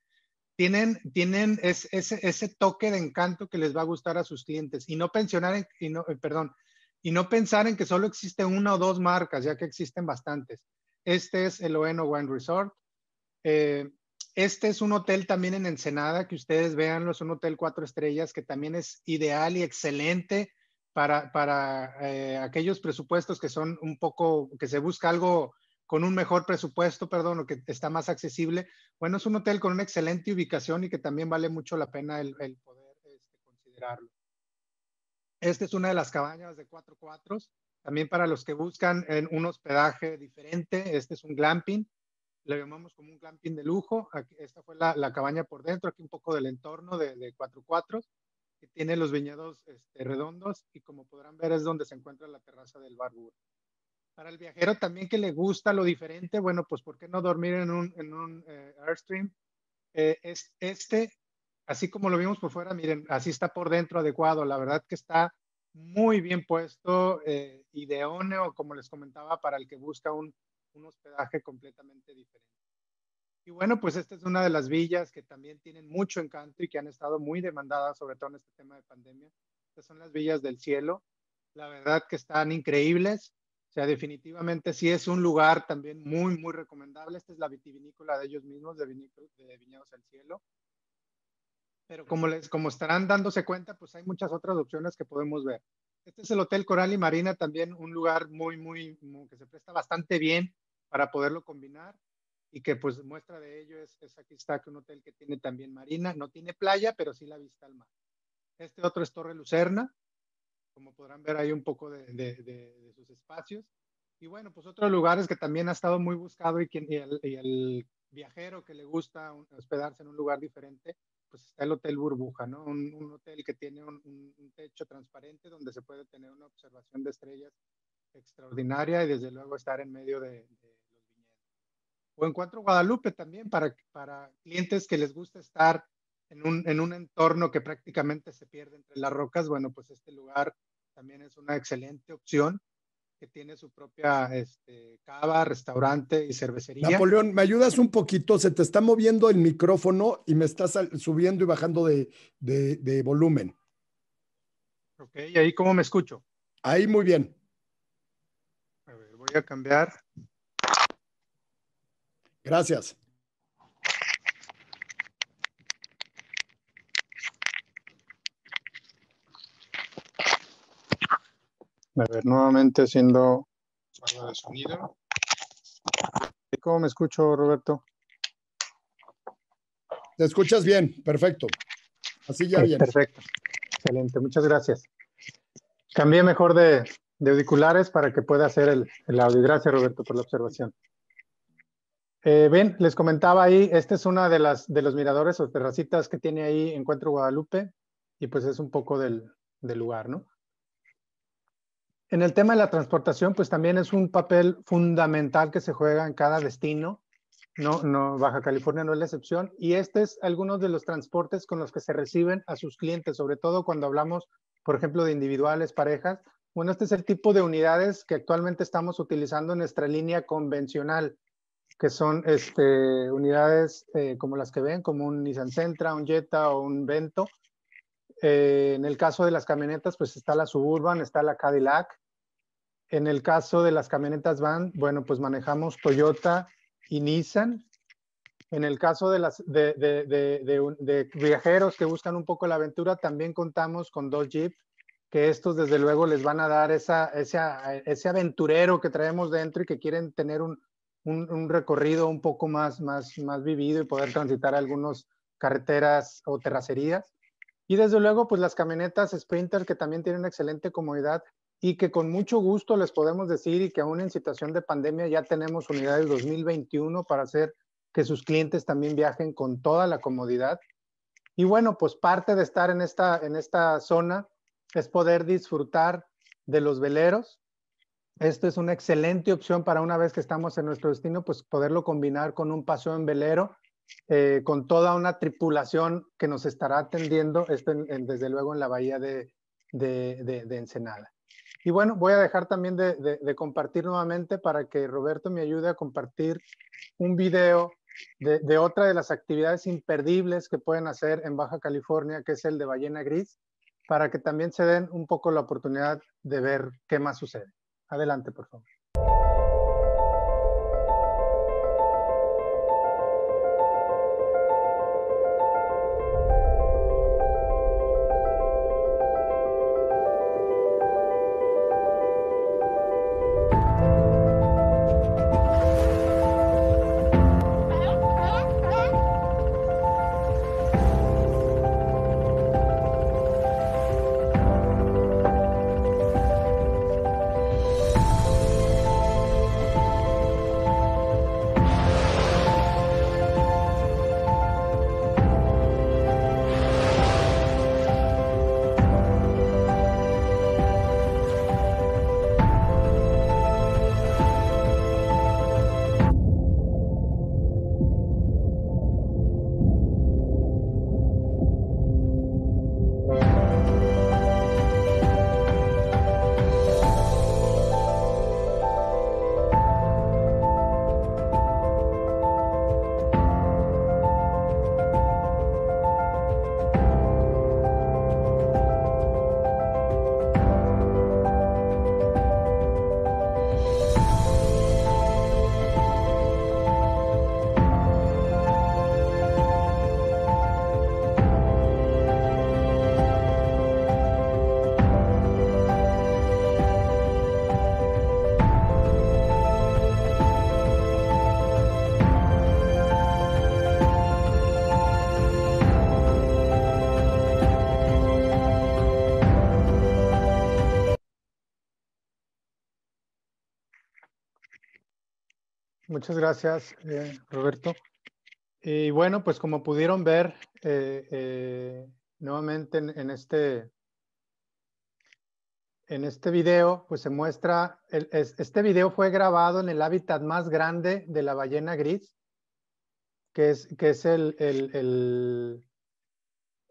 tienen, tienen ese, toque de encanto que les va a gustar a sus clientes y no pensionar, y no, eh, perdón, y no pensar en que solo existe una o dos marcas, ya que existen bastantes. Este es el Oeno Wine Resort. Eh, este es un hotel también en Ensenada, que ustedes veanlo, es un hotel cuatro estrellas que también es ideal y excelente para, eh, aquellos presupuestos que son un poco, que se busca algo con un mejor presupuesto, perdón, o que está más accesible. Bueno, es un hotel con una excelente ubicación y que también vale mucho la pena el, poder este, considerarlo. Esta es una de las cabañas de cuatro cuatros. También para los que buscan eh, un hospedaje diferente, este es un glamping le llamamos como un camping de lujo. esta fue la, cabaña por dentro, aquí un poco del entorno de, 4x4, que tiene los viñedos este, redondos y como podrán ver es donde se encuentra la terraza del Barbur. Para el viajero también que le gusta lo diferente, bueno, pues ¿por qué no dormir en un, en un eh, Airstream? Eh, es, este, así como lo vimos por fuera, miren, así está por dentro adecuado. La verdad que está muy bien puesto, eh, ideóneo, como les comentaba, para el que busca un, un hospedaje completamente diferente. Y bueno, pues esta es una de las villas que también tienen mucho encanto y que han estado muy demandadas, sobre todo en este tema de pandemia. Estas son las villas del cielo. La verdad que están increíbles. O sea, definitivamente sí es un lugar también muy, muy recomendable. Esta es la vitivinícola de ellos mismos, de, de Viñedos del Cielo. Pero como, les, como estarán dándose cuenta, pues hay muchas otras opciones que podemos ver. Este es el Hotel Coral y Marina, también un lugar muy, muy que se presta bastante bien para poderlo combinar y que pues muestra de ello es, es aquí está que un hotel que tiene también marina, no tiene playa, pero sí la vista al mar. Este otro es Torre Lucerna, como podrán ver hay un poco de, sus espacios. Y bueno, pues otros lugares que también ha estado muy buscado y, quien, el, viajero que le gusta hospedarse en un lugar diferente, pues está el Hotel Burbuja, ¿no? Un, hotel que tiene un, techo transparente donde se puede tener una observación de estrellas extraordinaria y desde luego estar en medio de, o Encuentro Guadalupe también para, para clientes que les gusta estar en un, entorno que prácticamente se pierde entre las rocas. Bueno, pues este lugar también es una excelente opción que tiene su propia este, cava, restaurante y cervecería. Napoleón, ¿me ayudas un poquito? Se te está moviendo el micrófono y me estás subiendo y bajando de, de volumen. Ok, ¿y ahí cómo me escucho? Ahí muy bien. A ver, voy a cambiar. Gracias. A ver, nuevamente siendo de sonido. cómo me escucho, Roberto? Te escuchas bien, perfecto. Así ya bien. Perfecto. Excelente, muchas gracias. Cambié mejor de, de auriculares para que pueda hacer el, el audio. Gracias, Roberto, por la observación. Eh, les comentaba ahí, este es una de las de los miradores o terracitas que tiene ahí Encuentro Guadalupe y pues es un poco del, lugar, ¿no? En el tema de la transportación, pues también es un papel fundamental que se juega en cada destino. No, no, Baja California no es la excepción. Y este es algunos de los transportes con los que se reciben a sus clientes, sobre todo cuando hablamos, por ejemplo, de individuales, parejas. Bueno, este es el tipo de unidades que actualmente estamos utilizando en nuestra línea convencional que son este, unidades eh, como las que ven, como un Nissan Sentra, un Jetta o un Vento. Eh, en el caso de las camionetas, pues está la Suburban, está la Cadillac. En el caso de las camionetas van, bueno, pues manejamos Toyota y Nissan. En el caso de, las, de, de, de, de viajeros que buscan un poco la aventura, también contamos con dos Jeep, que estos desde luego les van a dar esa, ese aventurero que traemos dentro y que quieren tener un, un, recorrido un poco más, más, más vivido y poder transitar algunas carreteras o terracerías. Y desde luego, pues las camionetas Sprinter que también tienen una excelente comodidad y que con mucho gusto les podemos decir y que aún en situación de pandemia ya tenemos unidades 2021 para hacer que sus clientes también viajen con toda la comodidad. Y bueno, pues parte de estar en esta, en esta zona es poder disfrutar de los veleros, esto es una excelente opción para una vez que estamos en nuestro destino, pues poderlo combinar con un paseo en velero, eh, con toda una tripulación que nos estará atendiendo, desde luego en la bahía de, de, Ensenada. Y bueno, voy a dejar también de, compartir nuevamente para que Roberto me ayude a compartir un video de, otra de las actividades imperdibles que pueden hacer en Baja California, que es el de ballena gris, para que también se den un poco la oportunidad de ver qué más sucede. Adelante, por favor. muchas gracias, eh, Roberto. Y bueno, pues como pudieron ver, eh, eh, nuevamente en, este, en este video, pues se muestra, este video fue grabado en el hábitat más grande de la ballena gris, que es, que es el, el, el,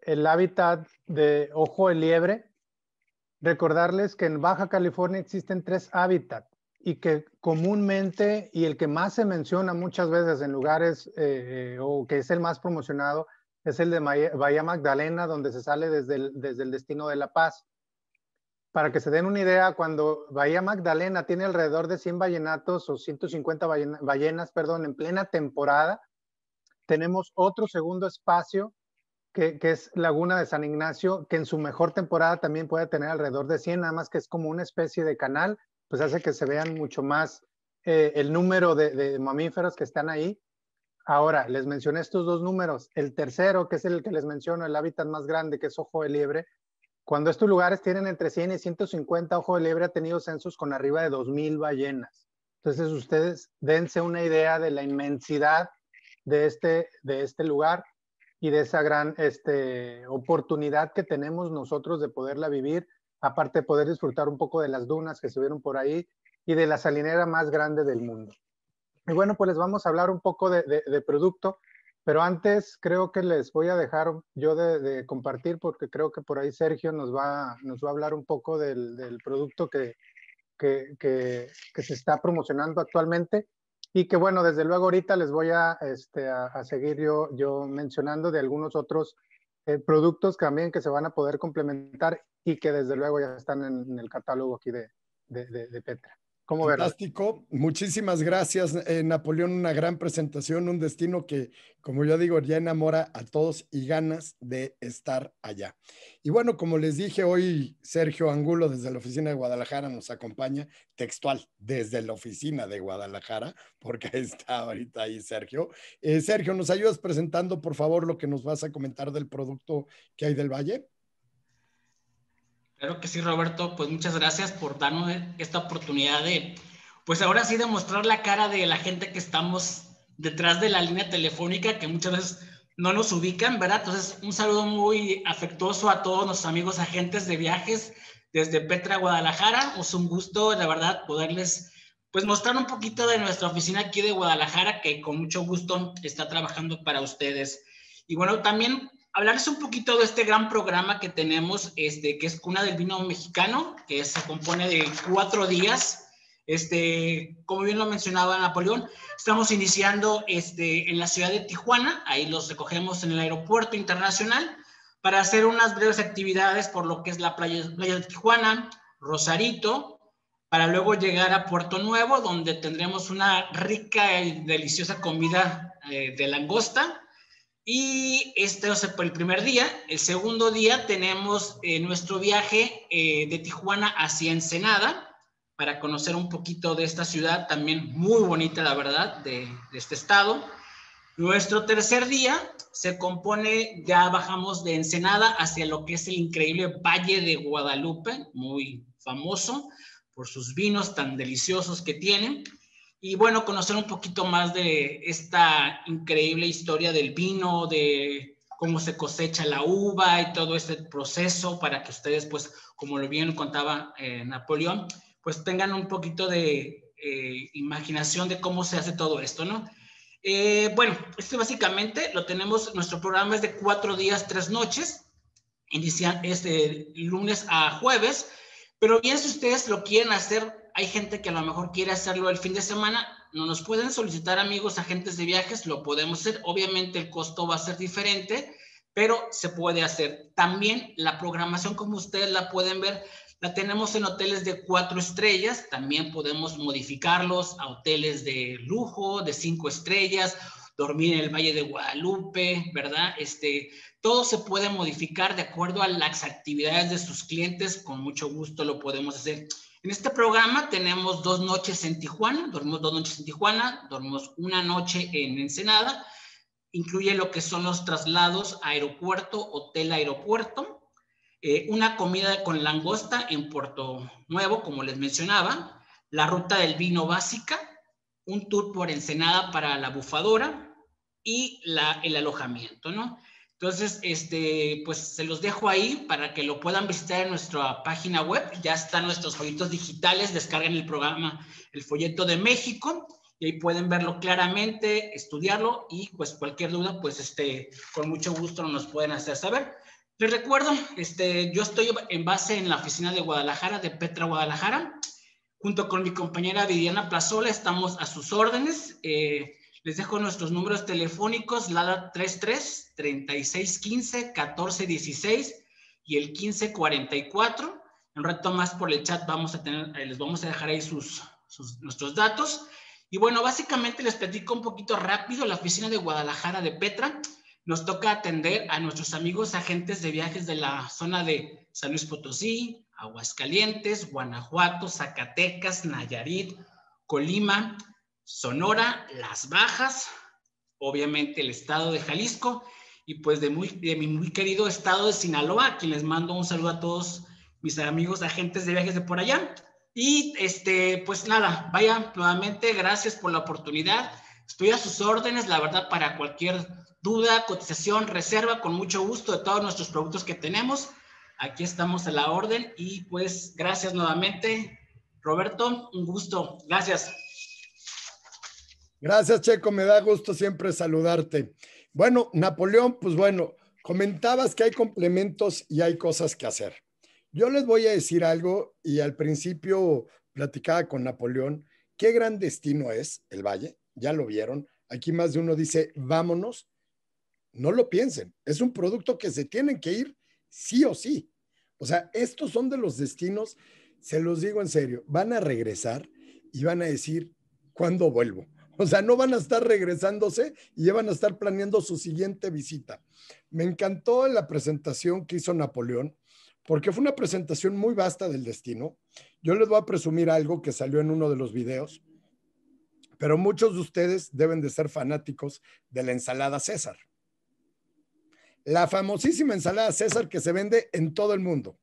el hábitat de ojo de liebre. Recordarles que en Baja California existen tres hábitats y que comúnmente y el que más se menciona muchas veces en lugares eh, eh, o que es el más promocionado es el de Bahía Magdalena, donde se sale desde el, desde el destino de La Paz. Para que se den una idea, cuando Bahía Magdalena tiene alrededor de 100 ballenatos o 150 ballenas, perdón, en plena temporada, tenemos otro segundo espacio que, que, es Laguna de San Ignacio, que en su mejor temporada también puede tener alrededor de 100, nada más que es como una especie de canal pues hace que se vean mucho más eh, el número de, mamíferos que están ahí. Ahora, les mencioné estos dos números. El tercero, que es el que les menciono, el hábitat más grande, que es ojo de liebre. Cuando estos lugares tienen entre 100 y 150, ojo de liebre ha tenido censos con arriba de 2.000 ballenas. Entonces, ustedes dense una idea de la inmensidad de este, de este lugar y de esa gran este, oportunidad que tenemos nosotros de poderla vivir aparte de poder disfrutar un poco de las dunas que vieron por ahí y de la salinera más grande del mundo. Y bueno, pues les vamos a hablar un poco de, producto, pero antes creo que les voy a dejar yo de, compartir porque creo que por ahí Sergio nos va, nos va a hablar un poco del, producto que, se está promocionando actualmente y que bueno, desde luego ahorita les voy a, este, seguir yo, yo mencionando de algunos otros eh, productos también que se van a poder complementar y que desde luego ya están en, el catálogo aquí de Petra. Fantástico. Muchísimas gracias, eh, Napoleón. Una gran presentación, un destino que, como yo digo, ya enamora a todos y ganas de estar allá. Y bueno, como les dije, hoy Sergio Angulo desde la oficina de Guadalajara nos acompaña textual desde la oficina de Guadalajara, porque está ahorita ahí Sergio. Eh, Sergio, ¿nos ayudas presentando, por favor, lo que nos vas a comentar del producto que hay del Valle? Claro que sí, Roberto. Pues muchas gracias por darnos esta oportunidad de, pues ahora sí, demostrar la cara de la gente que estamos detrás de la línea telefónica, que muchas veces no nos ubican, ¿verdad? Entonces, un saludo muy afectuoso a todos nuestros amigos agentes de viajes desde Petra, Guadalajara. Es un gusto, la verdad, poderles pues mostrar un poquito de nuestra oficina aquí de Guadalajara, que con mucho gusto está trabajando para ustedes. Y bueno, también hablarles un poquito de este gran programa que tenemos, este, que es Cuna del Vino Mexicano, que se compone de cuatro días. Este, como bien lo mencionaba Napoleón, estamos iniciando este, en la ciudad de Tijuana, ahí los recogemos en el aeropuerto internacional para hacer unas breves actividades por lo que es la playa, de Tijuana, Rosarito, para luego llegar a Puerto Nuevo, donde tendremos una rica y deliciosa comida eh, de langosta y este es el primer día. El segundo día tenemos eh, nuestro viaje eh, de Tijuana hacia Ensenada para conocer un poquito de esta ciudad, también muy bonita, la verdad, de, de este estado. Nuestro tercer día se compone, ya bajamos de Ensenada hacia lo que es el increíble Valle de Guadalupe, muy famoso por sus vinos tan deliciosos que tienen y bueno, conocer un poquito más de esta increíble historia del vino, de cómo se cosecha la uva y todo este proceso para que ustedes, pues, como lo bien contaba eh, Napoleón, pues tengan un poquito de eh, imaginación de cómo se hace todo esto, ¿no? Eh, bueno, este básicamente lo tenemos, nuestro programa es de cuatro días, tres noches, inicia este lunes a jueves, pero bien si ustedes lo quieren hacer hay gente que a lo mejor quiere hacerlo el fin de semana, no nos pueden solicitar amigos, agentes de viajes, lo podemos hacer. Obviamente el costo va a ser diferente, pero se puede hacer. También la programación, como ustedes la pueden ver, la tenemos en hoteles de cuatro estrellas, también podemos modificarlos a hoteles de lujo, de cinco estrellas, dormir en el Valle de Guadalupe, ¿verdad? Este, todo se puede modificar de acuerdo a las actividades de sus clientes, con mucho gusto lo podemos hacer. En este programa tenemos dos noches en Tijuana, dormimos dos noches en Tijuana, dormimos una noche en Ensenada, incluye lo que son los traslados a aeropuerto, hotel aeropuerto, eh, una comida con langosta en Puerto Nuevo, como les mencionaba, la ruta del vino básica, un tour por Ensenada para la bufadora y el alojamiento, ¿no? Entonces, este, pues se los dejo ahí para que lo puedan visitar en nuestra página web. Ya están nuestros folletos digitales, descarguen el programa El Folleto de México y ahí pueden verlo claramente, estudiarlo y pues cualquier duda, pues este, con mucho gusto nos pueden hacer saber. Les recuerdo, este, yo estoy en base en la oficina de Guadalajara, de Petra Guadalajara, junto con mi compañera Viviana Plazola, estamos a sus órdenes. Eh, les dejo nuestros números telefónicos, LALA 33 3615 1416 y el 1544. En un rato más por el chat vamos a tener, eh, les vamos a dejar ahí sus, nuestros datos. Y bueno, básicamente les platico un poquito rápido, la oficina de Guadalajara de Petra nos toca atender a nuestros amigos agentes de viajes de la zona de San Luis Potosí, Aguascalientes, Guanajuato, Zacatecas, Nayarit, Colima, Sonora, Las Bajas, obviamente el estado de Jalisco y pues de, muy, de mi muy querido estado de Sinaloa, quien les mando un saludo a todos mis amigos agentes de viajes de por allá. Y este, pues nada, vaya nuevamente, gracias por la oportunidad. Estoy a sus órdenes, la verdad, para cualquier duda, cotización, reserva, con mucho gusto de todos nuestros productos que tenemos. Aquí estamos a la orden y pues gracias nuevamente. Roberto, un gusto. Gracias. Gracias, Checo. Me da gusto siempre saludarte. Bueno, Napoleón, pues bueno, comentabas que hay complementos y hay cosas que hacer. Yo les voy a decir algo y al principio platicaba con Napoleón, qué gran destino es el valle, ya lo vieron, aquí más de uno dice, vámonos, no lo piensen, es un producto que se tienen que ir sí o sí. O sea, estos son de los destinos, se los digo en serio, van a regresar y van a decir, ¿cuándo vuelvo? O sea, no van a estar regresándose y ya van a estar planeando su siguiente visita. Me encantó la presentación que hizo Napoleón, porque fue una presentación muy vasta del destino. Yo les voy a presumir algo que salió en uno de los videos, pero muchos de ustedes deben de ser fanáticos de la ensalada César. La famosísima ensalada César que se vende en todo el mundo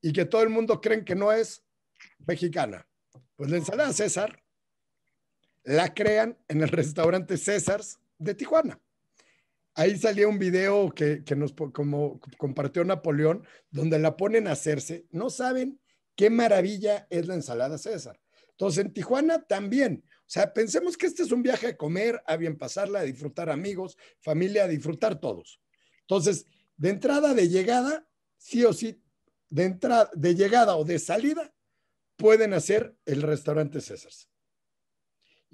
y que todo el mundo cree que no es mexicana. Pues la ensalada César la crean en el restaurante Césars de Tijuana. Ahí salió un video que, nos como, compartió Napoleón, donde la ponen a hacerse. No saben qué maravilla es la ensalada César. Entonces, en Tijuana también. O sea, pensemos que este es un viaje a comer, a bien pasarla, a disfrutar amigos, familia, a disfrutar todos. Entonces, de entrada, de llegada, sí o sí, de entrada, de llegada o de salida, pueden hacer el restaurante César's.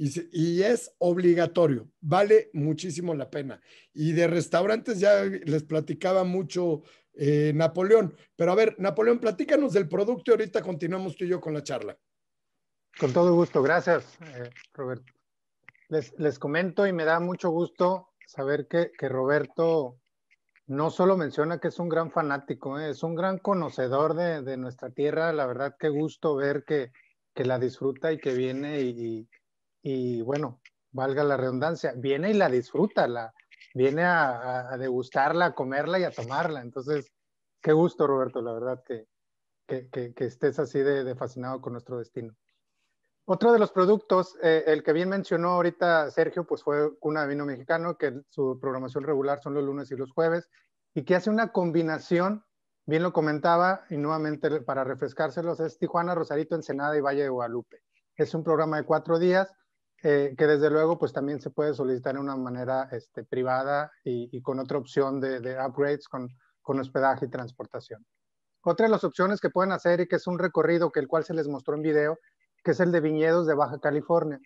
Y, es obligatorio, vale muchísimo la pena. Y de restaurantes ya les platicaba mucho eh, Napoleón, pero a ver, Napoleón, platícanos del producto y ahorita continuamos tú y yo con la charla. Con todo gusto, gracias, eh, Roberto. Les, les, comento y me da mucho gusto saber que, Roberto no solo menciona que es un gran fanático, eh, es un gran conocedor de, nuestra tierra. La verdad, qué gusto ver que, que la disfruta y que viene y y bueno, valga la redundancia, viene y la disfruta, la, viene a, degustarla, a comerla y a tomarla. Entonces, qué gusto, Roberto, la verdad que, estés así de, fascinado con nuestro destino. Otro de los productos, eh, el que bien mencionó ahorita Sergio, pues fue Cuna de Vino Mexicano, que su programación regular son los lunes y los jueves, y que hace una combinación, bien lo comentaba, y nuevamente para refrescárselos, es Tijuana, Rosarito, Ensenada y Valle de Guadalupe. Es un programa de cuatro días eh, que desde luego pues también se puede solicitar de una manera este, privada y, con otra opción de, upgrades con, hospedaje y transportación. Otra de las opciones que pueden hacer y que es un recorrido que el cual se les mostró en video, que es el de viñedos de Baja California.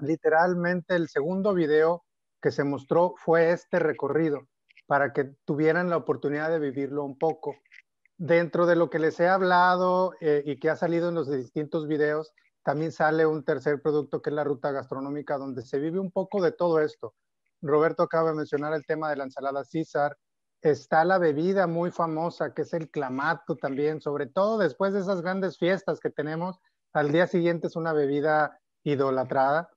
Literalmente el segundo video que se mostró fue este recorrido para que tuvieran la oportunidad de vivirlo un poco. Dentro de lo que les he hablado eh, y que ha salido en los distintos videos, también sale un tercer producto que es la ruta gastronómica, donde se vive un poco de todo esto. Roberto acaba de mencionar el tema de la ensalada César. Está la bebida muy famosa, que es el clamato también, sobre todo después de esas grandes fiestas que tenemos. Al día siguiente es una bebida idolatrada.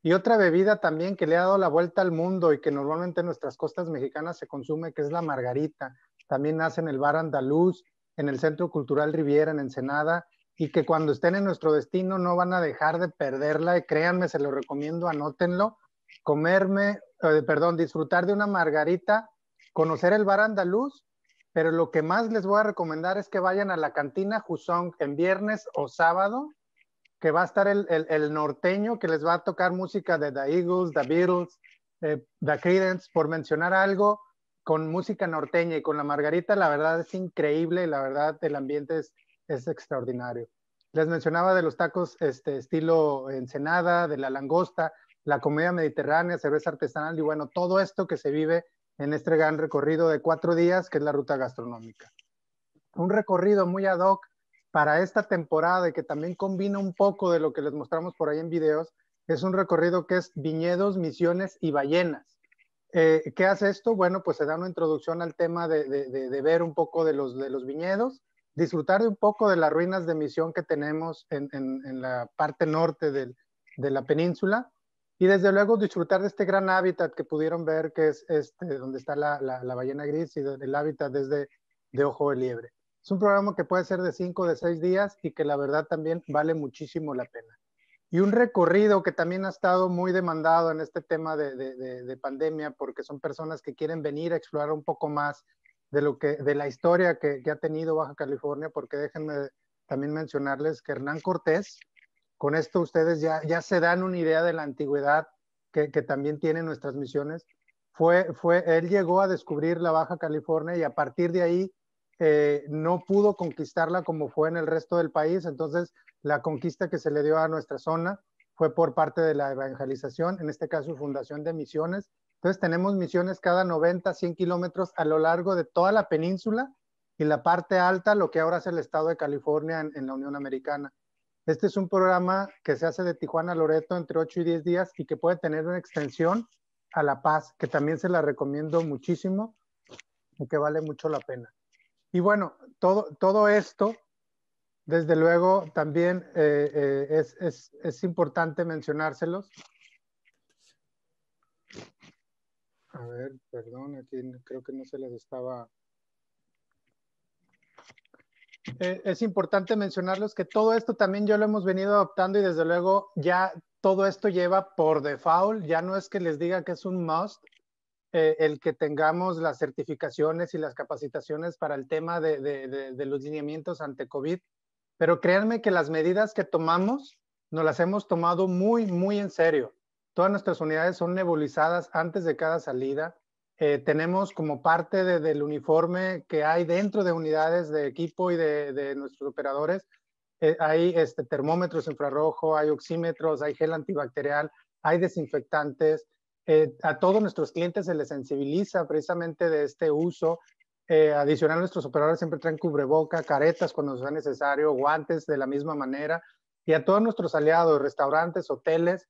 Y otra bebida también que le ha dado la vuelta al mundo y que normalmente en nuestras costas mexicanas se consume, que es la margarita. También nace en el bar andaluz, en el Centro Cultural Riviera, en Ensenada, y que cuando estén en nuestro destino no van a dejar de perderla. Y créanme, se lo recomiendo, anótenlo. Comerme, de eh, perdón, disfrutar de una margarita, conocer el bar andaluz, pero lo que más les voy a recomendar es que vayan a la cantina jusón en viernes o sábado, que va a estar el, norteño que les va a tocar música de The Eagles, The Beatles, eh, The Credence, por mencionar algo, con música norteña y con la margarita, la verdad es increíble, la verdad el ambiente es es extraordinario. Les mencionaba de los tacos este, estilo ensenada, de la langosta, la comida mediterránea, cerveza artesanal y bueno, todo esto que se vive en este gran recorrido de cuatro días que es la ruta gastronómica. Un recorrido muy ad hoc para esta temporada y que también combina un poco de lo que les mostramos por ahí en videos, es un recorrido que es viñedos, misiones y ballenas. Eh, ¿Qué hace esto? Bueno, pues se da una introducción al tema de, ver un poco de los, de los viñedos, disfrutar de un poco de las ruinas de misión que tenemos en, la parte norte de la península y desde luego disfrutar de este gran hábitat que pudieron ver que es este, donde está la, ballena gris y el hábitat desde de ojo de liebre. Es un programa que puede ser de o de seis días y que la verdad también vale muchísimo la pena. Y un recorrido que también ha estado muy demandado en este tema de pandemia porque son personas que quieren venir a explorar un poco más de, lo que, de la historia que, ha tenido Baja California, porque déjenme también mencionarles que Hernán Cortés, con esto ustedes ya, ya se dan una idea de la antigüedad que, también tienen nuestras misiones, fue, fue, él llegó a descubrir la Baja California y a partir de ahí eh, no pudo conquistarla como fue en el resto del país, entonces la conquista que se le dio a nuestra zona fue por parte de la evangelización, en este caso fundación de misiones entonces tenemos misiones cada 90, 100 kilómetros a lo largo de toda la península y la parte alta, lo que ahora es el estado de California en, la Unión Americana. Este es un programa que se hace de Tijuana a Loreto entre 8 y 10 días y que puede tener una extensión a La Paz, que también se la recomiendo muchísimo y que vale mucho la pena. Y bueno, todo, todo esto, desde luego, también eh, eh, es, es, es importante mencionárselos A ver, perdón, aquí creo que no se les estaba... Eh, es importante mencionarles que todo esto también yo lo hemos venido adoptando y desde luego ya todo esto lleva por default, ya no es que les diga que es un must eh, el que tengamos las certificaciones y las capacitaciones para el tema de, de los lineamientos ante COVID, pero créanme que las medidas que tomamos nos las hemos tomado muy, muy en serio. Todas nuestras unidades son nebulizadas antes de cada salida. Eh, tenemos como parte del uniforme que hay dentro de unidades de equipo y de, nuestros operadores, eh, hay este, termómetros infrarrojo, hay oxímetros, hay gel antibacterial, hay desinfectantes. Eh, a todos nuestros clientes se les sensibiliza precisamente de este uso. adicional, nuestros operadores siempre traen cubreboca, caretas cuando sea necesario, guantes de la misma manera. Y a todos nuestros aliados, restaurantes, hoteles,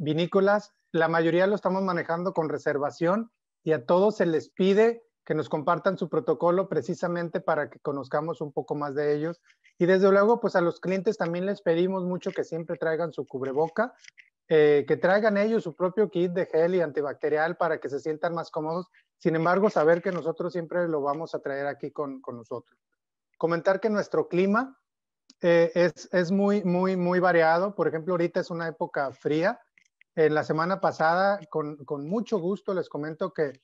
vinícolas, la mayoría lo estamos manejando con reservación y a todos se les pide que nos compartan su protocolo precisamente para que conozcamos un poco más de ellos. Y desde luego, pues a los clientes también les pedimos mucho que siempre traigan su cubreboca, eh, que traigan ellos su propio kit de gel y antibacterial para que se sientan más cómodos. Sin embargo, saber que nosotros siempre lo vamos a traer aquí con, nosotros. Comentar que nuestro clima eh, es, es muy, muy, muy variado. Por ejemplo, ahorita es una época fría, en la semana pasada, con, mucho gusto les comento que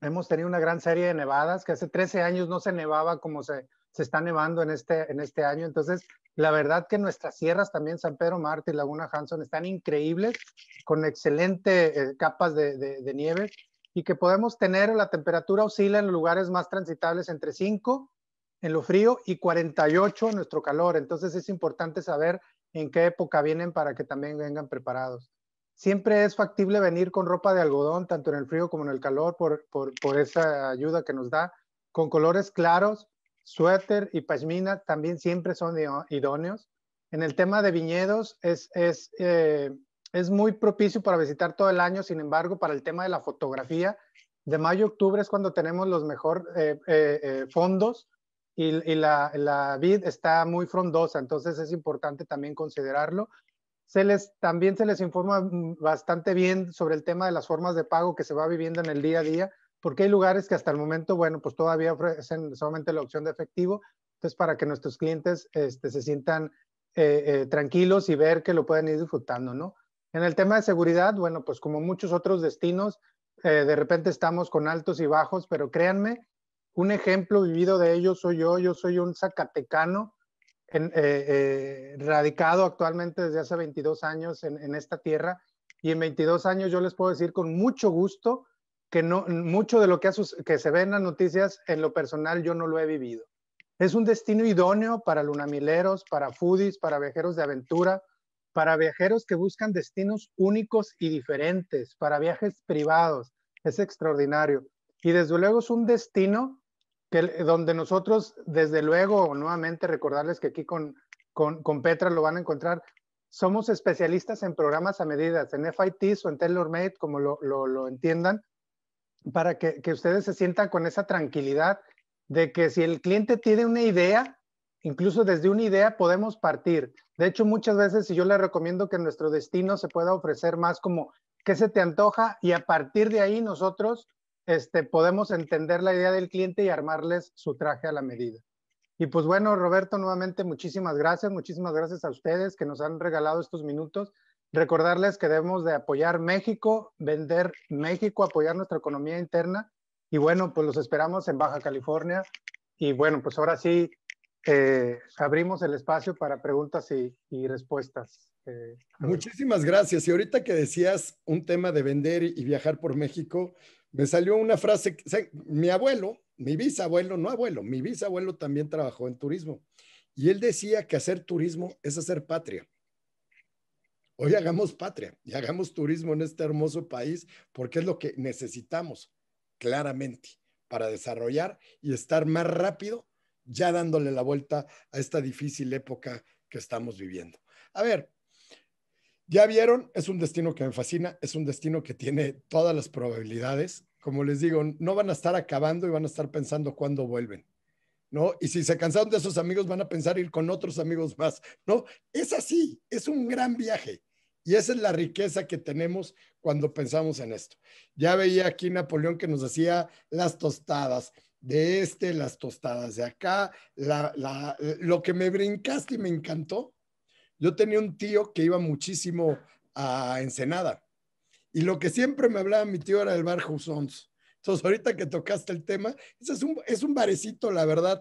hemos tenido una gran serie de nevadas, que hace 13 años no se nevaba como se, se está nevando en este, en este año. Entonces, la verdad que nuestras sierras también, San Pedro Marte y Laguna Hanson, están increíbles, con excelentes eh, capas de, nieve y que podemos tener la temperatura oscila en los lugares más transitables entre 5 en lo frío y 48 en nuestro calor. Entonces, es importante saber en qué época vienen para que también vengan preparados siempre es factible venir con ropa de algodón, tanto en el frío como en el calor, por, esa ayuda que nos da, con colores claros, suéter y pashmina también siempre son idóneos. En el tema de viñedos es, eh, es, muy propicio para visitar todo el año, sin embargo, para el tema de la fotografía, de mayo a octubre es cuando tenemos los mejores eh, eh, fondos y, y la, vid está muy frondosa, entonces es importante también considerarlo. Se les, también se les informa mm, bastante bien sobre el tema de las formas de pago que se va viviendo en el día a día, porque hay lugares que hasta el momento, bueno, pues todavía ofrecen solamente la opción de efectivo, entonces para que nuestros clientes este, se sientan eh, eh, tranquilos y ver que lo pueden ir disfrutando, ¿no? En el tema de seguridad, bueno, pues como muchos otros destinos, eh, de repente estamos con altos y bajos, pero créanme, un ejemplo vivido de ello soy yo, yo soy un zacatecano eh, eh, radicado actualmente desde hace 22 años en, esta tierra y en 22 años yo les puedo decir con mucho gusto que no, mucho de lo que, que se ve en las noticias en lo personal yo no lo he vivido. Es un destino idóneo para lunamileros, para foodies, para viajeros de aventura, para viajeros que buscan destinos únicos y diferentes, para viajes privados. Es extraordinario. Y desde luego es un destino donde nosotros, desde luego, nuevamente recordarles que aquí con, con, Petra lo van a encontrar, somos especialistas en programas a medidas, en FITs o en TaylorMade, como lo, lo, lo entiendan, para que, que, ustedes se sientan con esa tranquilidad de que si el cliente tiene una idea, incluso desde una idea podemos partir. De hecho, muchas veces, y yo le recomiendo que nuestro destino se pueda ofrecer más como qué se te antoja y a partir de ahí nosotros este, podemos entender la idea del cliente y armarles su traje a la medida. Y pues bueno, Roberto, nuevamente muchísimas gracias, muchísimas gracias a ustedes que nos han regalado estos minutos. Recordarles que debemos de apoyar México, vender México, apoyar nuestra economía interna. Y bueno, pues los esperamos en Baja California. Y bueno, pues ahora sí, eh, abrimos el espacio para preguntas y, respuestas. Eh, muchísimas gracias. Y ahorita que decías un tema de vender y viajar por México, me salió una frase, mi abuelo, mi bisabuelo, no abuelo, mi bisabuelo también trabajó en turismo. Y él decía que hacer turismo es hacer patria. Hoy hagamos patria y hagamos turismo en este hermoso país porque es lo que necesitamos claramente para desarrollar y estar más rápido ya dándole la vuelta a esta difícil época que estamos viviendo. A ver, ya vieron, es un destino que me fascina, es un destino que tiene todas las probabilidades. Como les digo, no van a estar acabando y van a estar pensando cuándo vuelven, ¿no? Y si se cansaron de esos amigos, van a pensar ir con otros amigos más, ¿no? Es así, es un gran viaje. Y esa es la riqueza que tenemos cuando pensamos en esto. Ya veía aquí Napoleón que nos hacía las tostadas de este, las tostadas de acá, lo que me brincaste y me encantó yo tenía un tío que iba muchísimo a Ensenada y lo que siempre me hablaba mi tío era el bar Jusons. Entonces, ahorita que tocaste el tema, es un, es barecito, la verdad.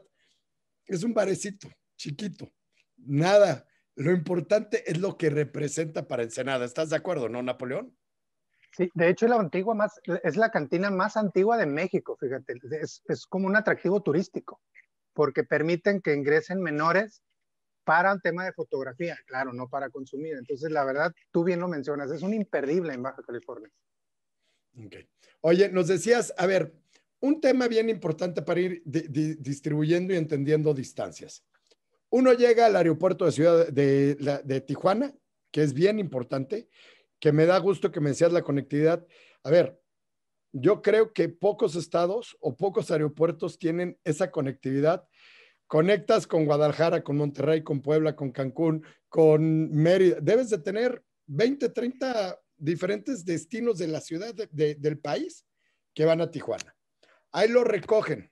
Es un barecito, chiquito. Nada. Lo importante es lo que representa para Ensenada. ¿Estás de acuerdo, no, Napoleón? Sí, de hecho la antigua más, es la cantina más antigua de México, fíjate, es, es, como un atractivo turístico, porque permiten que ingresen menores para el tema de fotografía, claro, no para consumir. Entonces, la verdad, tú bien lo mencionas, es un imperdible en Baja California. Okay. Oye, nos decías, a ver, un tema bien importante para ir distribuyendo y entendiendo distancias. Uno llega al aeropuerto de Ciudad de, Tijuana, que es bien importante, que me da gusto que me decías la conectividad. A ver, yo creo que pocos estados o pocos aeropuertos tienen esa conectividad conectas con Guadalajara, con Monterrey, con Puebla, con Cancún, con Mérida. Debes de tener 20, 30 diferentes destinos de la ciudad, del país, que van a Tijuana. Ahí los recogen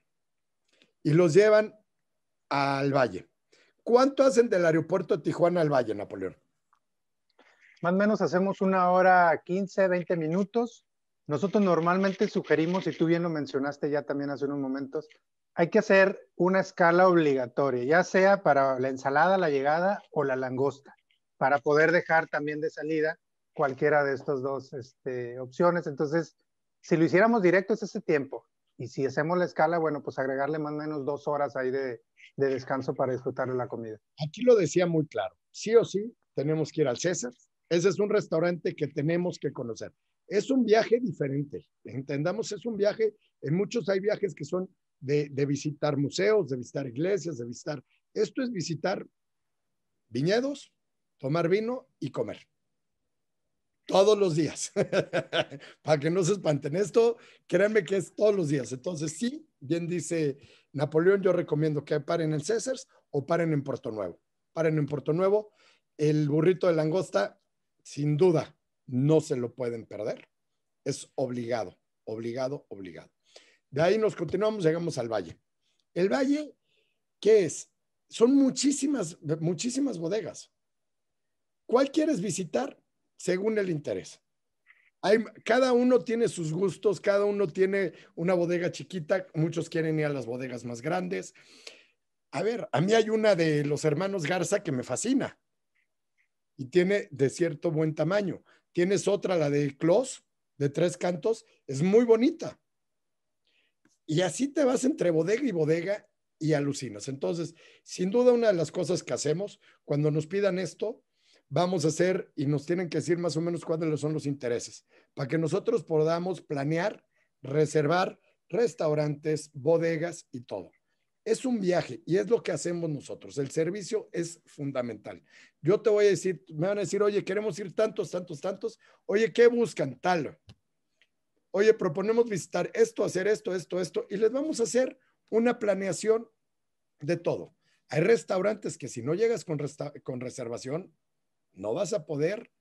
y los llevan al valle. ¿Cuánto hacen del aeropuerto de Tijuana al valle, Napoleón? Más o menos hacemos una hora 15, 20 minutos. Nosotros normalmente sugerimos, y tú bien lo mencionaste ya también hace unos momentos, hay que hacer una escala obligatoria, ya sea para la ensalada, la llegada o la langosta, para poder dejar también de salida cualquiera de estas dos este, opciones. Entonces, si lo hiciéramos directo es ese tiempo. Y si hacemos la escala, bueno, pues agregarle más o menos dos horas ahí de, de descanso para disfrutar de la comida. Aquí lo decía muy claro. Sí o sí, tenemos que ir al César. Ese es un restaurante que tenemos que conocer. Es un viaje diferente. Entendamos, es un viaje. En muchos hay viajes que son de, visitar museos, de visitar iglesias, de visitar... Esto es visitar viñedos, tomar vino y comer todos los días. Para que no se espanten esto, créanme que es todos los días. Entonces, sí, bien dice Napoleón, yo recomiendo que paren en César o paren en Puerto Nuevo. Paren en Puerto Nuevo, el burrito de langosta, sin duda, no se lo pueden perder. Es obligado, obligado, obligado. De ahí nos continuamos, llegamos al valle. El valle, ¿qué es? Son muchísimas, muchísimas bodegas. ¿Cuál quieres visitar? Según el interés. Hay, cada uno tiene sus gustos, cada uno tiene una bodega chiquita, muchos quieren ir a las bodegas más grandes. A ver, a mí hay una de los hermanos Garza que me fascina y tiene de cierto buen tamaño. Tienes otra, la de Clos, de tres cantos, es muy bonita. Y así te vas entre bodega y bodega y alucinas. Entonces, sin duda, una de las cosas que hacemos cuando nos pidan esto, vamos a hacer y nos tienen que decir más o menos cuáles son los intereses, para que nosotros podamos planear, reservar restaurantes, bodegas y todo. Es un viaje y es lo que hacemos nosotros. El servicio es fundamental. Yo te voy a decir, me van a decir, oye, queremos ir tantos, tantos, tantos. Oye, ¿qué buscan? Tal oye, proponemos visitar esto, hacer esto, esto, esto, y les vamos a hacer una planeación de todo. Hay restaurantes que si no llegas con, con reservación, no vas a poder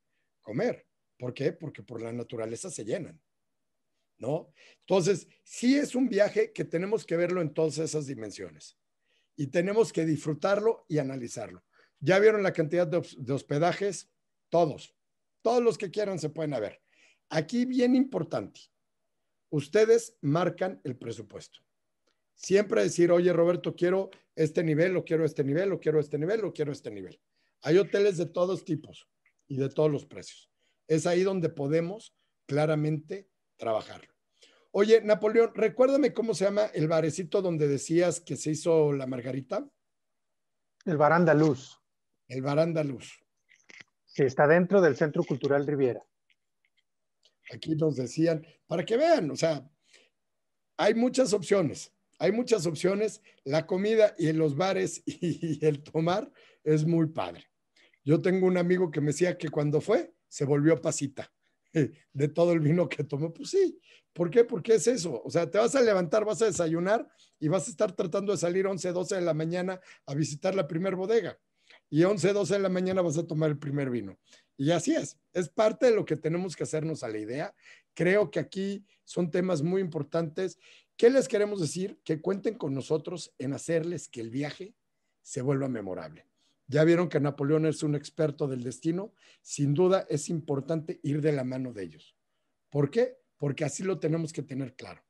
comer. ¿Por qué? Porque por la naturaleza se llenan. ¿No? Entonces, sí es un viaje que tenemos que verlo en todas esas dimensiones y tenemos que disfrutarlo y analizarlo. Ya vieron la cantidad de, de hospedajes, todos, todos los que quieran se pueden ver. Aquí bien importante, Ustedes marcan el presupuesto. Siempre decir, oye Roberto, quiero este nivel, o quiero este nivel, o quiero este nivel, o quiero este nivel. Hay hoteles de todos tipos y de todos los precios. Es ahí donde podemos claramente trabajarlo. Oye, Napoleón, recuérdame cómo se llama el barecito donde decías que se hizo la margarita. El Baranda Luz. El Baranda Luz. está dentro del Centro Cultural Riviera aquí nos decían, para que vean, o sea, hay muchas opciones, hay muchas opciones. La comida y los bares y el tomar es muy padre. Yo tengo un amigo que me decía que cuando fue, se volvió pasita de todo el vino que tomó. Pues sí, ¿por qué? Porque es eso. O sea, te vas a levantar, vas a desayunar y vas a estar tratando de salir 11, 12 de la mañana a visitar la primer bodega. Y 11, 12 de la mañana vas a tomar el primer vino. Y así es, es parte de lo que tenemos que hacernos a la idea. Creo que aquí son temas muy importantes. ¿Qué les queremos decir? Que cuenten con nosotros en hacerles que el viaje se vuelva memorable. Ya vieron que Napoleón es un experto del destino. Sin duda es importante ir de la mano de ellos. ¿Por qué? Porque así lo tenemos que tener claro.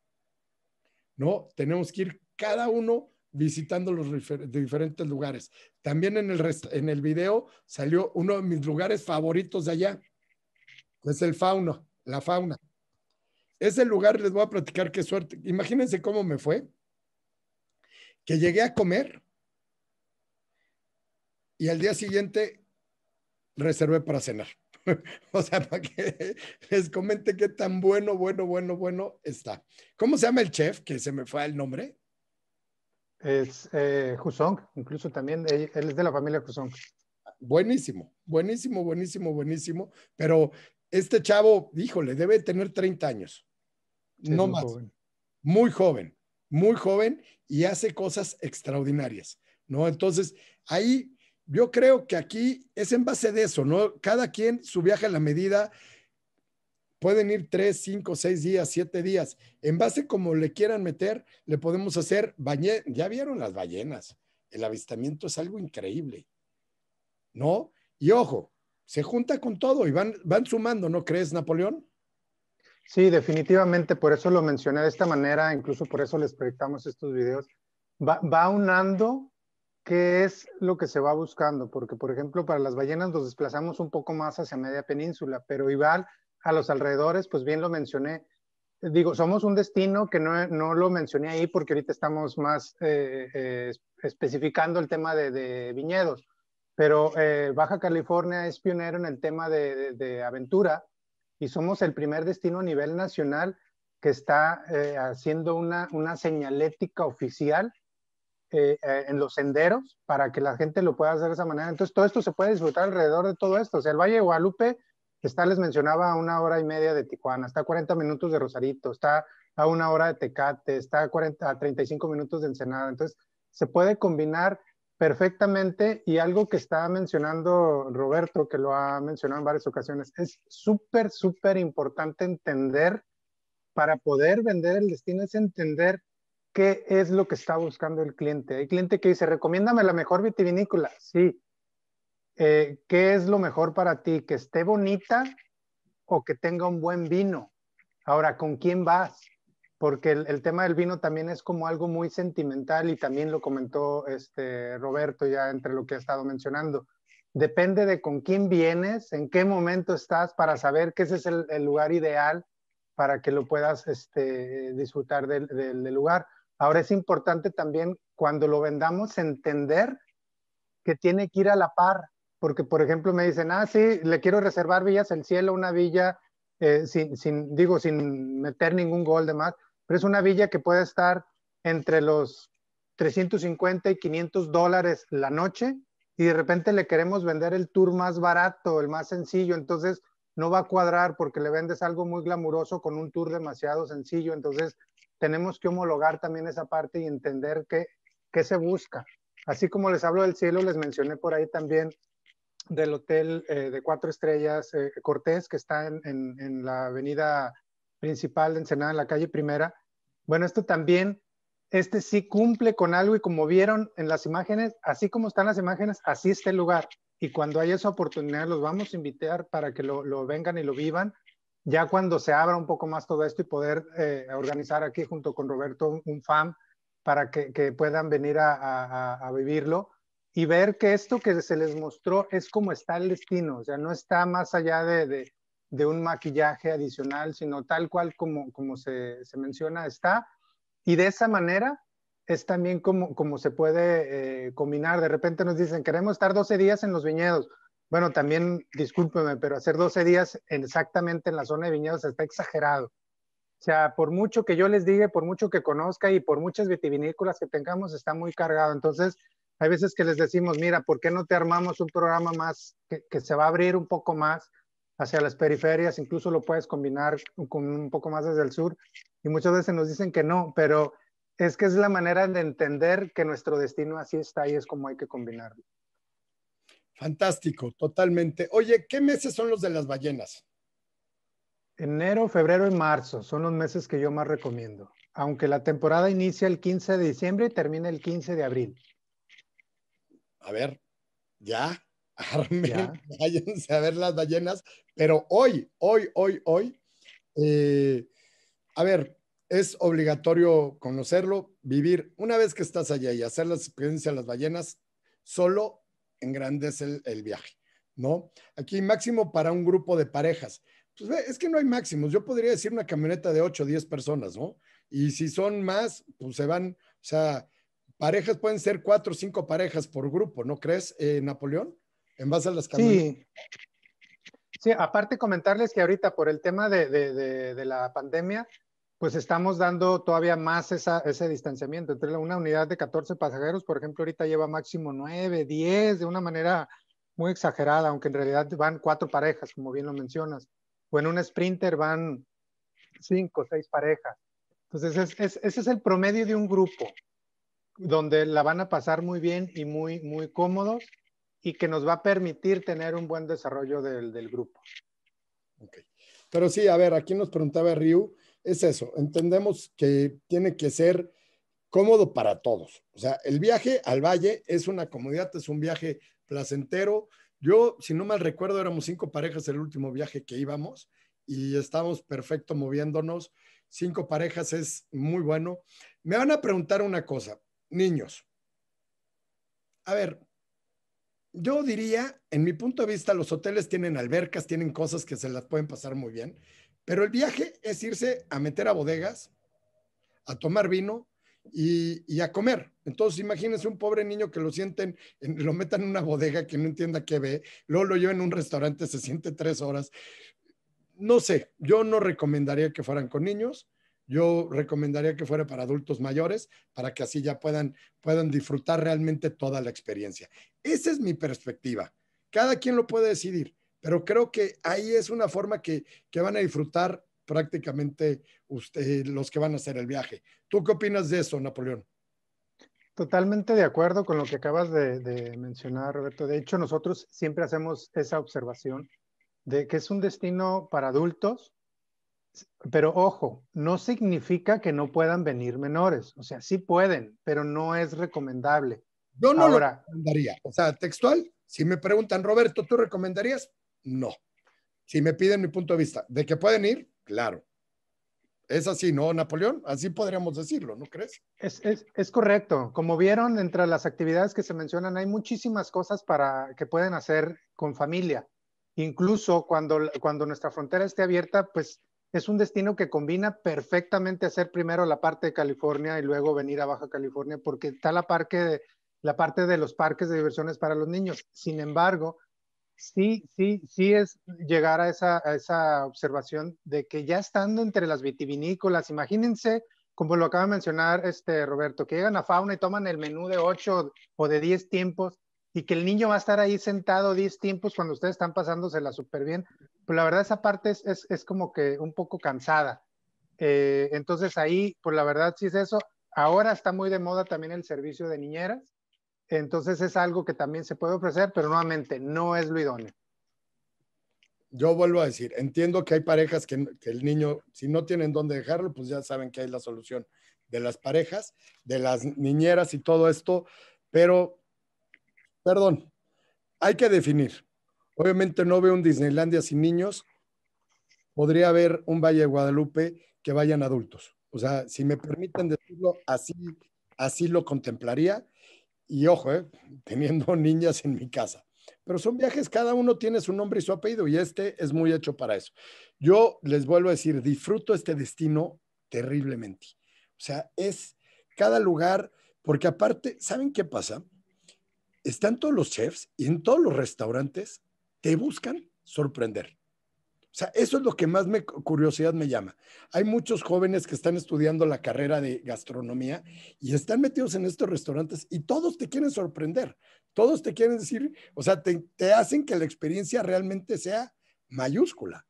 No, tenemos que ir cada uno visitando los diferentes lugares. También en el, en el video salió uno de mis lugares favoritos de allá, es el fauno, la fauna. Ese lugar les voy a platicar qué suerte. Imagínense cómo me fue, que llegué a comer y al día siguiente reservé para cenar. o sea, para que les comente qué tan bueno, bueno, bueno, bueno está. ¿Cómo se llama el chef? Que se me fue el nombre es eh, incluso también él, es de la familia Husong. Buenísimo, buenísimo, buenísimo, buenísimo. Pero este chavo, híjole, debe tener 30 años, no muy más. Joven. Muy joven, muy joven y hace cosas extraordinarias, ¿no? Entonces, ahí yo creo que aquí es en base de eso, ¿no? Cada quien su viaje a la medida, pueden ir tres, cinco, seis días, siete días. En base como le quieran meter, le podemos hacer Ya vieron las ballenas. El avistamiento es algo increíble. ¿No? Y ojo, se junta con todo y van, van sumando, ¿no crees, Napoleón? Sí, definitivamente, por eso lo mencioné de esta manera, incluso por eso les proyectamos estos videos. Va, unando qué es lo que se va buscando, porque por ejemplo para las ballenas nos desplazamos un poco más hacia media península, pero igual a los alrededores, pues bien lo mencioné. Digo, somos un destino que no, lo mencioné ahí porque ahorita estamos más eh, eh, especificando el tema de, viñedos, pero eh, Baja California es pionero en el tema de, aventura y somos el primer destino a nivel nacional que está haciendo una, señalética oficial en los senderos para que la gente lo pueda hacer de esa manera. Entonces, todo esto se puede disfrutar alrededor de todo esto. O sea, el Valle de Guadalupe Está, les mencionaba, a una hora y media de Tijuana, está a 40 minutos de Rosarito, está a una hora de Tecate, está a, 40, a 35 minutos de Ensenada. Entonces, se puede combinar perfectamente y algo que está mencionando Roberto, que lo ha mencionado en varias ocasiones, es súper, súper importante entender para poder vender el destino, es entender qué es lo que está buscando el cliente. Hay cliente que dice, recomiéndame la mejor vitivinícola. Sí, eh, ¿qué es lo mejor para ti? ¿Que esté bonita o que tenga un buen vino? Ahora, ¿con quién vas? Porque el, tema del vino también es como algo muy sentimental y también lo comentó este Roberto ya entre lo que ha estado mencionando. Depende de con quién vienes, en qué momento estás para saber que ese es el, lugar ideal para que lo puedas este, eh, disfrutar del lugar. Ahora es importante también cuando lo vendamos entender que tiene que ir a la par porque por ejemplo me dicen, ah, sí, le quiero reservar Villas el Cielo, una villa eh, sin, digo, sin meter ningún gol de más, pero es una villa que puede estar entre los 350 y 500 dólares la noche y de repente le queremos vender el tour más barato, el más sencillo, entonces no va a cuadrar porque le vendes algo muy glamuroso con un tour demasiado sencillo, entonces tenemos que homologar también esa parte y entender qué, qué se busca. Así como les hablo del cielo, les mencioné por ahí también del hotel eh, de cuatro estrellas eh, Cortés, que está en, la avenida principal de Ensenada, en la calle Primera. Bueno, esto también, este sí cumple con algo y como vieron en las imágenes, así como están las imágenes, así está el lugar. Y cuando haya esa oportunidad, los vamos a invitar para que lo, vengan y lo vivan. Ya cuando se abra un poco más todo esto y poder eh, organizar aquí junto con Roberto un, FAM para que, puedan venir a, a vivirlo y ver que esto que se les mostró es como está el destino, o sea, no está más allá de, un maquillaje adicional, sino tal cual como, como se, menciona está. Y de esa manera es también como, como se puede eh, combinar. De repente nos dicen, queremos estar 12 días en los viñedos. Bueno, también, discúlpeme, pero hacer 12 días exactamente en la zona de viñedos está exagerado. O sea, por mucho que yo les diga, por mucho que conozca y por muchas vitivinícolas que tengamos, está muy cargado. Entonces, hay veces que les decimos, mira, ¿por qué no te armamos un programa más que, se va a abrir un poco más hacia las periferias? Incluso lo puedes combinar con un poco más desde el sur. Y muchas veces nos dicen que no, pero es que es la manera de entender que nuestro destino así está y es como hay que combinarlo. Fantástico, totalmente. Oye, ¿qué meses son los de las ballenas? Enero, febrero y marzo son los meses que yo más recomiendo, aunque la temporada inicia el 15 de diciembre y termina el 15 de abril a ver, ya, arme, váyanse a ver las ballenas, pero hoy, hoy, hoy, hoy, eh, a ver, es obligatorio conocerlo, vivir, una vez que estás allá y hacer la experiencia de las ballenas, solo engrandece el, el viaje, ¿no? Aquí máximo para un grupo de parejas. Pues es que no hay máximos, yo podría decir una camioneta de 8 o 10 personas, ¿no? Y si son más, pues se van, o sea, parejas pueden ser cuatro o cinco parejas por grupo, ¿no crees, eh, Napoleón? En base a las que Sí. sí. aparte comentarles que ahorita por el tema de, la pandemia, pues estamos dando todavía más ese distanciamiento. Entre una unidad de 14 pasajeros, por ejemplo, ahorita lleva máximo nueve, diez, de una manera muy exagerada, aunque en realidad van cuatro parejas, como bien lo mencionas. O en un sprinter van cinco, o seis parejas. Entonces, ese es el promedio de un grupo donde la van a pasar muy bien y muy, muy cómodos y que nos va a permitir tener un buen desarrollo del, grupo. Okay. Pero sí, a ver, aquí nos preguntaba Ryu, es eso, entendemos que tiene que ser cómodo para todos. O sea, el viaje al valle es una comodidad, es un viaje placentero. Yo, si no mal recuerdo, éramos cinco parejas el último viaje que íbamos y estábamos perfecto moviéndonos. Cinco parejas es muy bueno. Me van a preguntar una cosa niños. A ver, yo diría, en mi punto de vista, los hoteles tienen albercas, tienen cosas que se las pueden pasar muy bien, pero el viaje es irse a meter a bodegas, a tomar vino y, a comer. Entonces, imagínense un pobre niño que lo sienten, lo metan en una bodega que no entienda qué ve, luego lo llevan en un restaurante, se siente tres horas. No sé, yo no recomendaría que fueran con niños yo recomendaría que fuera para adultos mayores, para que así ya puedan, puedan disfrutar realmente toda la experiencia. Esa es mi perspectiva. Cada quien lo puede decidir, pero creo que ahí es una forma que, van a disfrutar prácticamente eh, los que van a hacer el viaje. ¿Tú qué opinas de eso, Napoleón? Totalmente de acuerdo con lo que acabas de, de, mencionar, Roberto. De hecho, nosotros siempre hacemos esa observación de que es un destino para adultos, pero ojo, no significa que no puedan venir menores. O sea, sí pueden, pero no es recomendable. Yo no lo recomendaría. O sea, textual, si me preguntan, Roberto, ¿tú recomendarías? No. Si me piden mi punto de vista, ¿de que pueden ir? Claro. Es así, ¿no, Napoleón? Así podríamos decirlo, ¿no crees? Es, es, correcto. Como vieron, entre las actividades que se mencionan, hay muchísimas cosas para, que pueden hacer con familia. Incluso cuando, cuando nuestra frontera esté abierta, pues es un destino que combina perfectamente hacer primero la parte de California y luego venir a Baja California porque está la, parte de los parques de diversiones para los niños. Sin embargo, sí, sí, sí es llegar a esa, observación de que ya estando entre las vitivinícolas, imagínense, como lo acaba de mencionar este Roberto, que llegan a fauna y toman el menú de 8 o de 10 tiempos y que el niño va a estar ahí sentado 10 tiempos cuando ustedes están pasándosela súper bien, pues la verdad esa parte es, es, como que un poco cansada. Eh, entonces ahí, pues la verdad sí es eso. Ahora está muy de moda también el servicio de niñeras, entonces es algo que también se puede ofrecer, pero nuevamente no es lo idóneo. Yo vuelvo a decir, entiendo que hay parejas que el niño, si no tienen dónde dejarlo, pues ya saben que hay la solución de las parejas, de las niñeras y todo esto, pero perdón, hay que definir. Obviamente no veo un Disneylandia sin niños. Podría haber un Valle de Guadalupe que vayan adultos. O sea, si me permiten decirlo, así, así lo contemplaría. Y ojo, eh, teniendo niñas en mi casa. Pero son viajes, cada uno tiene su nombre y su apellido y este es muy hecho para eso. Yo les vuelvo a decir, disfruto este destino terriblemente. O sea, es cada lugar, porque aparte, ¿saben qué pasa? están todos los chefs y en todos los restaurantes te buscan sorprender. O sea, eso es lo que más me, curiosidad me llama. Hay muchos jóvenes que están estudiando la carrera de gastronomía y están metidos en estos restaurantes y todos te quieren sorprender. Todos te quieren decir, o sea, te hacen que la experiencia realmente sea mayúscula.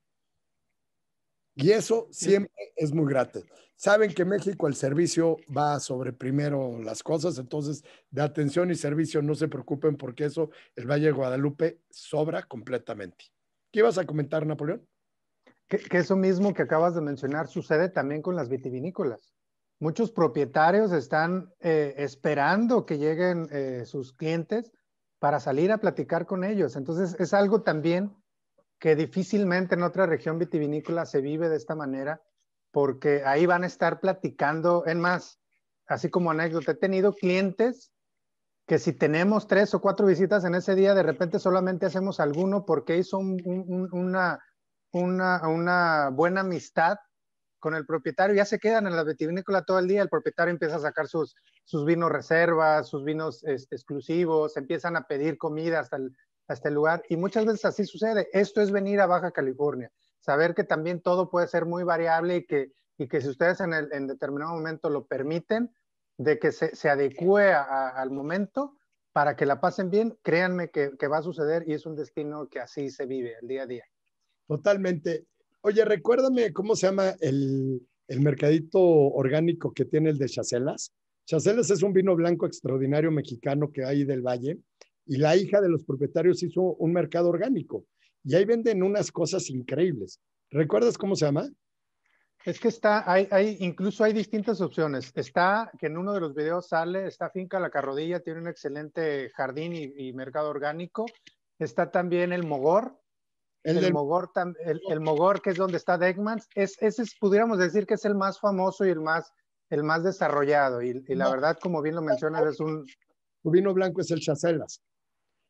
Y eso siempre es muy gratis. Saben que México el servicio va sobre primero las cosas, entonces de atención y servicio no se preocupen porque eso el Valle de Guadalupe sobra completamente. ¿Qué ibas a comentar, Napoleón? Que, eso mismo que acabas de mencionar sucede también con las vitivinícolas. Muchos propietarios están eh, esperando que lleguen eh, sus clientes para salir a platicar con ellos. Entonces es algo también que difícilmente en otra región vitivinícola se vive de esta manera, porque ahí van a estar platicando, en más, así como anécdota, he tenido clientes que si tenemos tres o cuatro visitas en ese día, de repente solamente hacemos alguno porque hizo una, una, buena amistad con el propietario, ya se quedan en la vitivinícola todo el día, el propietario empieza a sacar sus, sus vinos reservas, sus vinos este, exclusivos, empiezan a pedir comida hasta el, este lugar. Y muchas veces así sucede. Esto es venir a Baja California, saber que también todo puede ser muy variable y que, y que si ustedes en, el, en determinado momento lo permiten, de que se, se adecue al momento para que la pasen bien, créanme que, que, va a suceder y es un destino que así se vive el día a día. Totalmente. Oye, recuérdame cómo se llama el, el mercadito orgánico que tiene el de Chacelas. Chacelas es un vino blanco extraordinario mexicano que hay del valle y la hija de los propietarios hizo un mercado orgánico y ahí venden unas cosas increíbles. ¿Recuerdas cómo se llama? Es que está, hay, incluso hay distintas opciones. Está que en uno de los videos sale, está Finca La Carrodilla, tiene un excelente jardín y, mercado orgánico. Está también el Mogor. El, Mogor, el, Mogor, que es donde está Degmans. Es, ese es, pudiéramos decir que es el más famoso y el más, el más desarrollado. Y, la verdad, como bien lo mencionas, es un... Tu vino blanco es el Chacelas.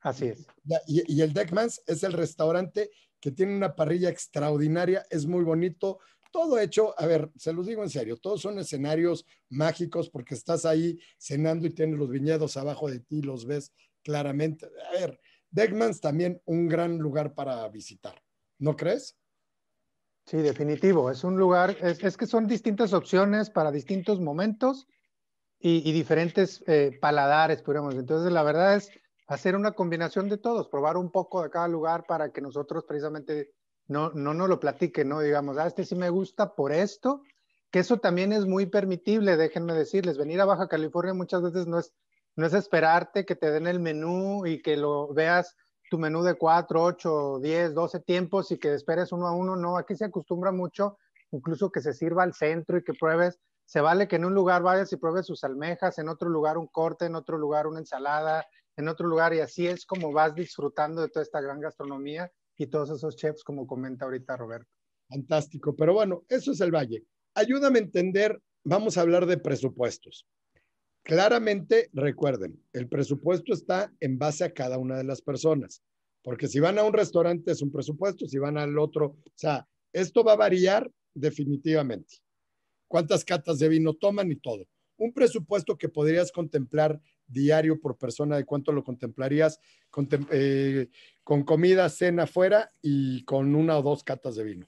Así es. Y, el Deckmans es el restaurante que tiene una parrilla extraordinaria, es muy bonito, todo hecho, a ver, se los digo en serio, todos son escenarios mágicos porque estás ahí cenando y tienes los viñedos abajo de ti, los ves claramente. A ver, Deckmans también un gran lugar para visitar, ¿no crees? Sí, definitivo, es un lugar, es, que son distintas opciones para distintos momentos y, diferentes eh, paladares, podríamos. Entonces, la verdad es, hacer una combinación de todos, probar un poco de cada lugar para que nosotros precisamente no, no nos lo platiquen, ¿no? Digamos, ah, este sí me gusta por esto, que eso también es muy permitible, déjenme decirles, venir a Baja California muchas veces no es, no es esperarte que te den el menú y que lo veas tu menú de 4, 8, 10, 12 tiempos y que esperes uno a uno, no, aquí se acostumbra mucho incluso que se sirva al centro y que pruebes, se vale que en un lugar vayas y pruebes sus almejas, en otro lugar un corte, en otro lugar una ensalada, en otro lugar y así es como vas disfrutando de toda esta gran gastronomía y todos esos chefs como comenta ahorita Roberto. Fantástico, pero bueno, eso es el valle. Ayúdame a entender, vamos a hablar de presupuestos. Claramente, recuerden, el presupuesto está en base a cada una de las personas, porque si van a un restaurante es un presupuesto, si van al otro, o sea, esto va a variar definitivamente. Cuántas catas de vino toman y todo. Un presupuesto que podrías contemplar diario por persona de cuánto lo contemplarías eh, con, comida, cena afuera y con una o dos catas de vino.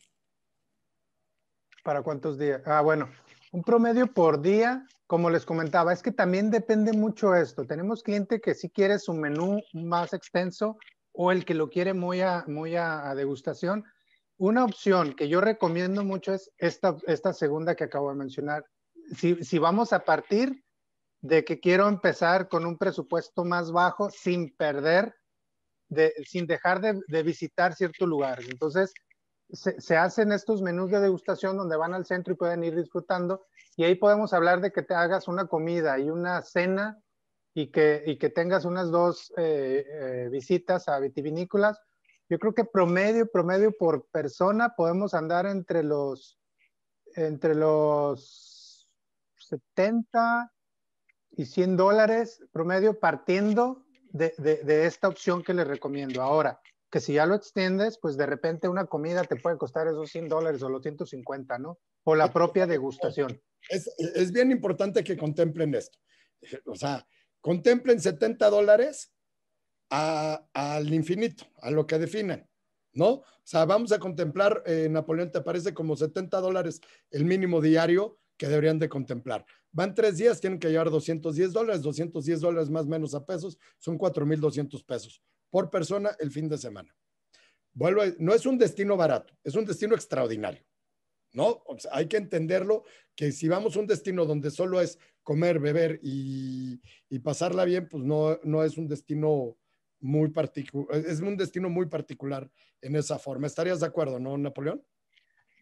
¿Para cuántos días? Ah, bueno, un promedio por día, como les comentaba, es que también depende mucho esto. Tenemos cliente que sí quiere su menú más extenso o el que lo quiere muy a, muy degustación. Una opción que yo recomiendo mucho es esta, esta segunda que acabo de mencionar. Si, si vamos a partir, de que quiero empezar con un presupuesto más bajo sin perder, sin dejar de, visitar ciertos lugares. Entonces, se, hacen estos menús de degustación donde van al centro y pueden ir disfrutando y ahí podemos hablar de que te hagas una comida y una cena y que, que tengas unas dos eh, eh, visitas a vitivinícolas. Yo creo que promedio, promedio por persona podemos andar entre los, entre los 70 y 100 dólares promedio partiendo de, esta opción que les recomiendo. Ahora, que si ya lo extiendes, pues de repente una comida te puede costar esos 100 dólares o los 150, ¿no? O la propia degustación. Es, bien importante que contemplen esto. O sea, contemplen 70 dólares al infinito, a lo que definen, ¿no? O sea, vamos a contemplar, eh, Napoleón, ¿te parece como 70 dólares el mínimo diario? que deberían de contemplar. Van tres días, tienen que llevar 210 dólares, 210 dólares más menos a pesos, son 4.200 pesos por persona el fin de semana. Vuelvo, no es un destino barato, es un destino extraordinario. ¿no? hay que entenderlo que si vamos a un destino donde solo es comer, beber y, pasarla bien, pues no, no es un destino muy particular, es un destino muy particular en esa forma. ¿Estarías de acuerdo, no, Napoleón?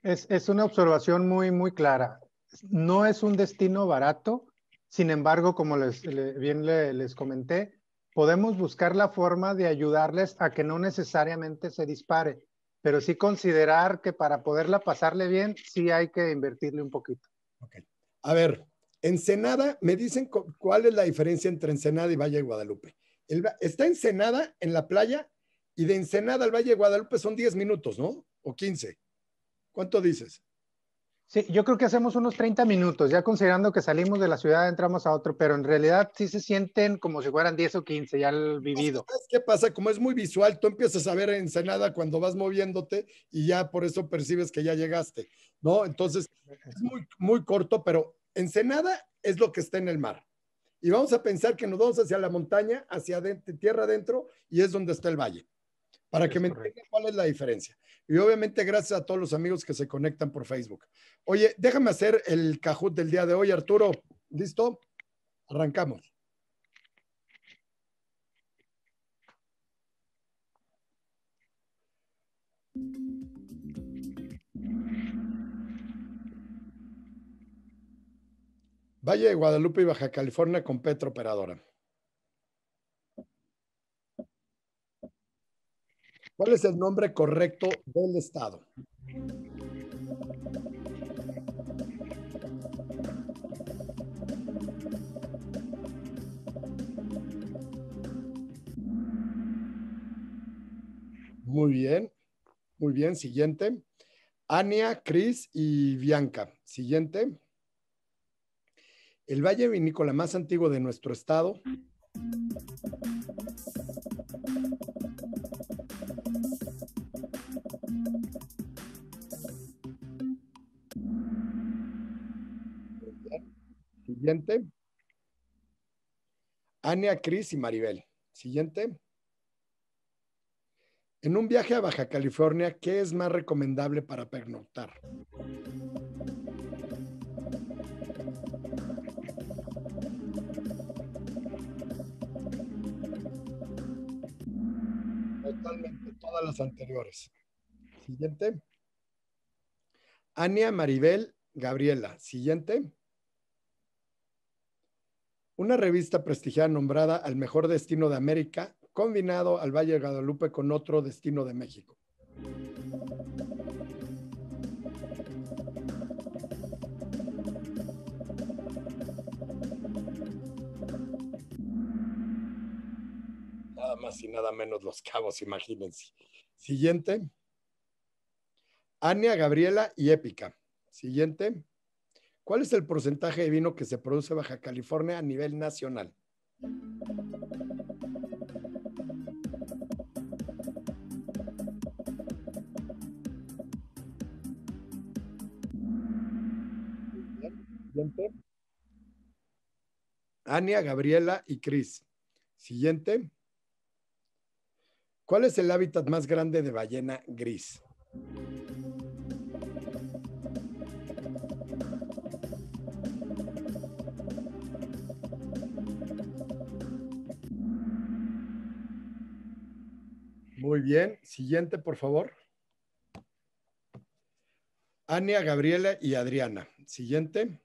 Es, es, una observación muy, muy clara no es un destino barato, sin embargo, como les, bien les comenté, podemos buscar la forma de ayudarles a que no necesariamente se dispare, pero sí considerar que para poderla pasarle bien, sí hay que invertirle un poquito. A ver, Ensenada, me dicen cuál es la diferencia entre Ensenada y Valle de Guadalupe. está Ensenada en la playa y de Ensenada al Valle de Guadalupe son 10 minutos, ¿no? O 15. ¿Cuánto dices? Sí, yo creo que hacemos unos 30 minutos, ya considerando que salimos de la ciudad, entramos a otro, pero en realidad sí se sienten como si fueran 10 o 15, ya el pues, vivido. qué pasa? Como es muy visual, tú empiezas a ver Ensenada cuando vas moviéndote y ya por eso percibes que ya llegaste, ¿no? Entonces, es muy, muy corto, pero Ensenada es lo que está en el mar. Y vamos a pensar que nos vamos hacia la montaña, hacia tierra adentro, y es donde está el valle para que me entiendan cuál es la diferencia. Y obviamente gracias a todos los amigos que se conectan por Facebook. Oye, déjame hacer el cajut del día de hoy, Arturo. ¿Listo? Arrancamos. Valle de Guadalupe y Baja California con Petro Operadora. ¿Cuál es el nombre correcto del estado? Muy bien, muy bien, siguiente. Ania, Cris y Bianca. Siguiente. El valle vinícola más antiguo de nuestro estado Siguiente. Ania, Cris y Maribel. Siguiente. En un viaje a Baja California, ¿qué es más recomendable para pernoctar? Totalmente todas las anteriores. Siguiente. Ania, Maribel, Gabriela. Siguiente una revista prestigiada nombrada al mejor destino de América, combinado al Valle de Guadalupe con otro destino de México. Nada más y nada menos los cabos, imagínense. Siguiente. Ania, Gabriela y Épica. Siguiente. ¿Cuál es el porcentaje de vino que se produce Baja California a nivel nacional? Siguiente. Ania, Gabriela y Cris. Siguiente. ¿Cuál es el hábitat más grande de ballena gris? Muy bien. Siguiente, por favor. Ania, Gabriela y Adriana. Siguiente.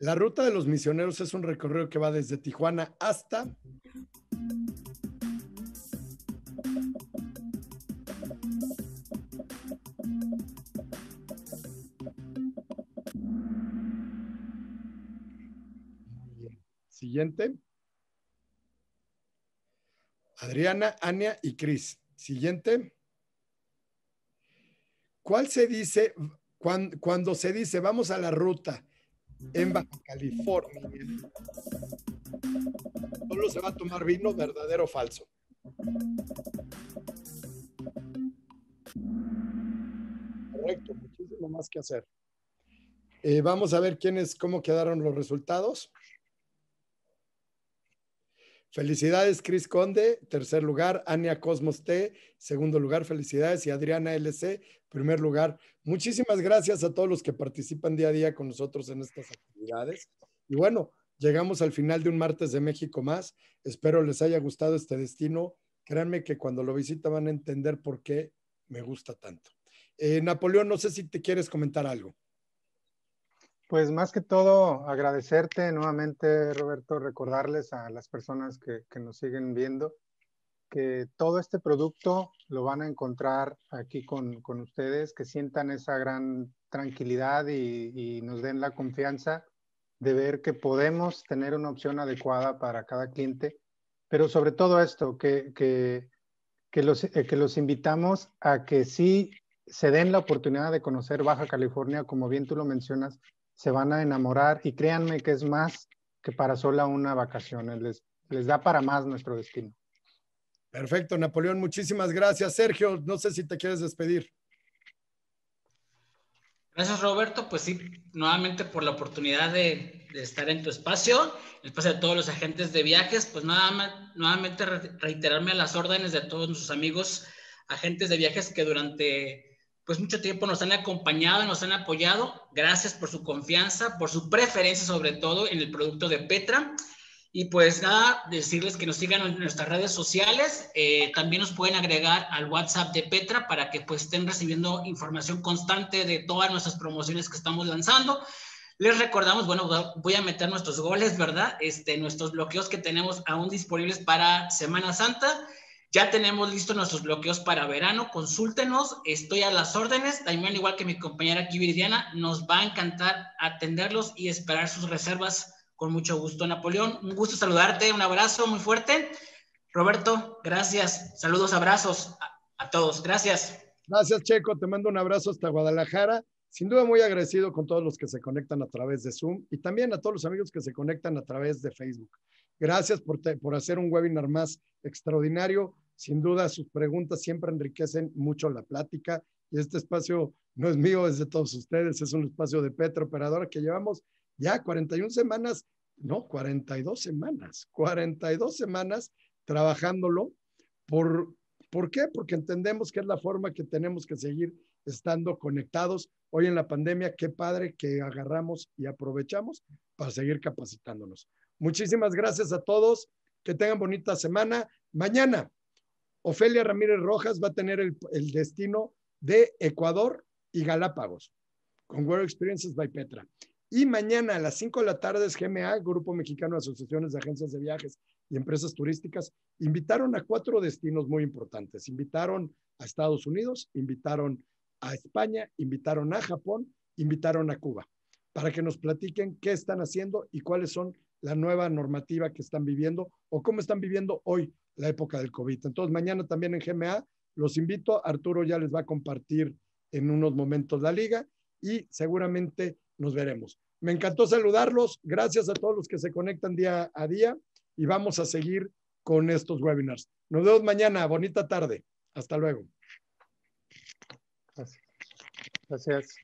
La ruta de los misioneros es un recorrido que va desde Tijuana hasta... Siguiente. Adriana, Ania y Cris. Siguiente. ¿Cuál se dice cuando, se dice vamos a la ruta en Baja California? Solo se va a tomar vino, verdadero o falso. Correcto, muchísimo más que hacer. Eh, vamos a ver quiénes, cómo quedaron los resultados. Felicidades, Cris Conde, tercer lugar, Ania Cosmos T, segundo lugar, felicidades, y Adriana LC, primer lugar. Muchísimas gracias a todos los que participan día a día con nosotros en estas actividades. Y bueno, llegamos al final de un martes de México más. Espero les haya gustado este destino. Créanme que cuando lo visitan van a entender por qué me gusta tanto. Eh, Napoleón, no sé si te quieres comentar algo. Pues más que todo, agradecerte nuevamente, Roberto, recordarles a las personas que, nos siguen viendo que todo este producto lo van a encontrar aquí con, con ustedes, que sientan esa gran tranquilidad y, y, nos den la confianza de ver que podemos tener una opción adecuada para cada cliente, pero sobre todo esto, que, que, que los, eh, que los invitamos a que sí se den la oportunidad de conocer Baja California, como bien tú lo mencionas, se van a enamorar y créanme que es más que para sola una vacación, eh, les, les da para más nuestro destino. Perfecto, Napoleón, muchísimas gracias. Sergio, no sé si te quieres despedir. Gracias, Roberto. Pues sí, nuevamente por la oportunidad de, estar en tu espacio, el espacio de todos los agentes de viajes. Pues nada más, nuevamente reiterarme a las órdenes de todos nuestros amigos agentes de viajes que durante pues mucho tiempo nos han acompañado, nos han apoyado. Gracias por su confianza, por su preferencia sobre todo en el producto de Petra. Y pues nada, decirles que nos sigan en nuestras redes sociales. Eh, también nos pueden agregar al WhatsApp de Petra para que pues estén recibiendo información constante de todas nuestras promociones que estamos lanzando. Les recordamos, bueno, voy a meter nuestros goles, ¿verdad? Este, nuestros bloqueos que tenemos aún disponibles para Semana Santa. Ya tenemos listos nuestros bloqueos para verano. Consúltenos, estoy a las órdenes. También, igual que mi compañera aquí, Viridiana, nos va a encantar atenderlos y esperar sus reservas con mucho gusto, Napoleón. Un gusto saludarte, un abrazo muy fuerte. Roberto, gracias. Saludos, abrazos a, todos. Gracias. Gracias, Checo. Te mando un abrazo hasta Guadalajara. Sin duda muy agradecido con todos los que se conectan a través de Zoom y también a todos los amigos que se conectan a través de Facebook. Gracias por, por hacer un webinar más extraordinario sin duda, sus preguntas siempre enriquecen mucho la plática y este espacio no es mío, es de todos ustedes, es un espacio de Petro que llevamos ya 41 semanas, no, 42 semanas, 42 semanas trabajándolo. ¿Por, ¿Por qué? Porque entendemos que es la forma que tenemos que seguir estando conectados. Hoy en la pandemia, qué padre que agarramos y aprovechamos para seguir capacitándonos. Muchísimas gracias a todos. Que tengan bonita semana. Mañana Ofelia Ramírez Rojas va a tener el, destino de Ecuador y Galápagos con World Experiences by Petra. Y mañana a las 5 de la tarde es GMA, Grupo Mexicano de Asociaciones de Agencias de Viajes y Empresas Turísticas. Invitaron a cuatro destinos muy importantes. Invitaron a Estados Unidos, invitaron a España, invitaron a Japón, invitaron a Cuba, para que nos platiquen qué están haciendo y cuáles son la nueva normativa que están viviendo o cómo están viviendo hoy la época del COVID. Entonces, mañana también en GMA, los invito, Arturo ya les va a compartir en unos momentos la liga y seguramente nos veremos. Me encantó saludarlos, gracias a todos los que se conectan día a día y vamos a seguir con estos webinars. Nos vemos mañana, bonita tarde, hasta luego. Gracias.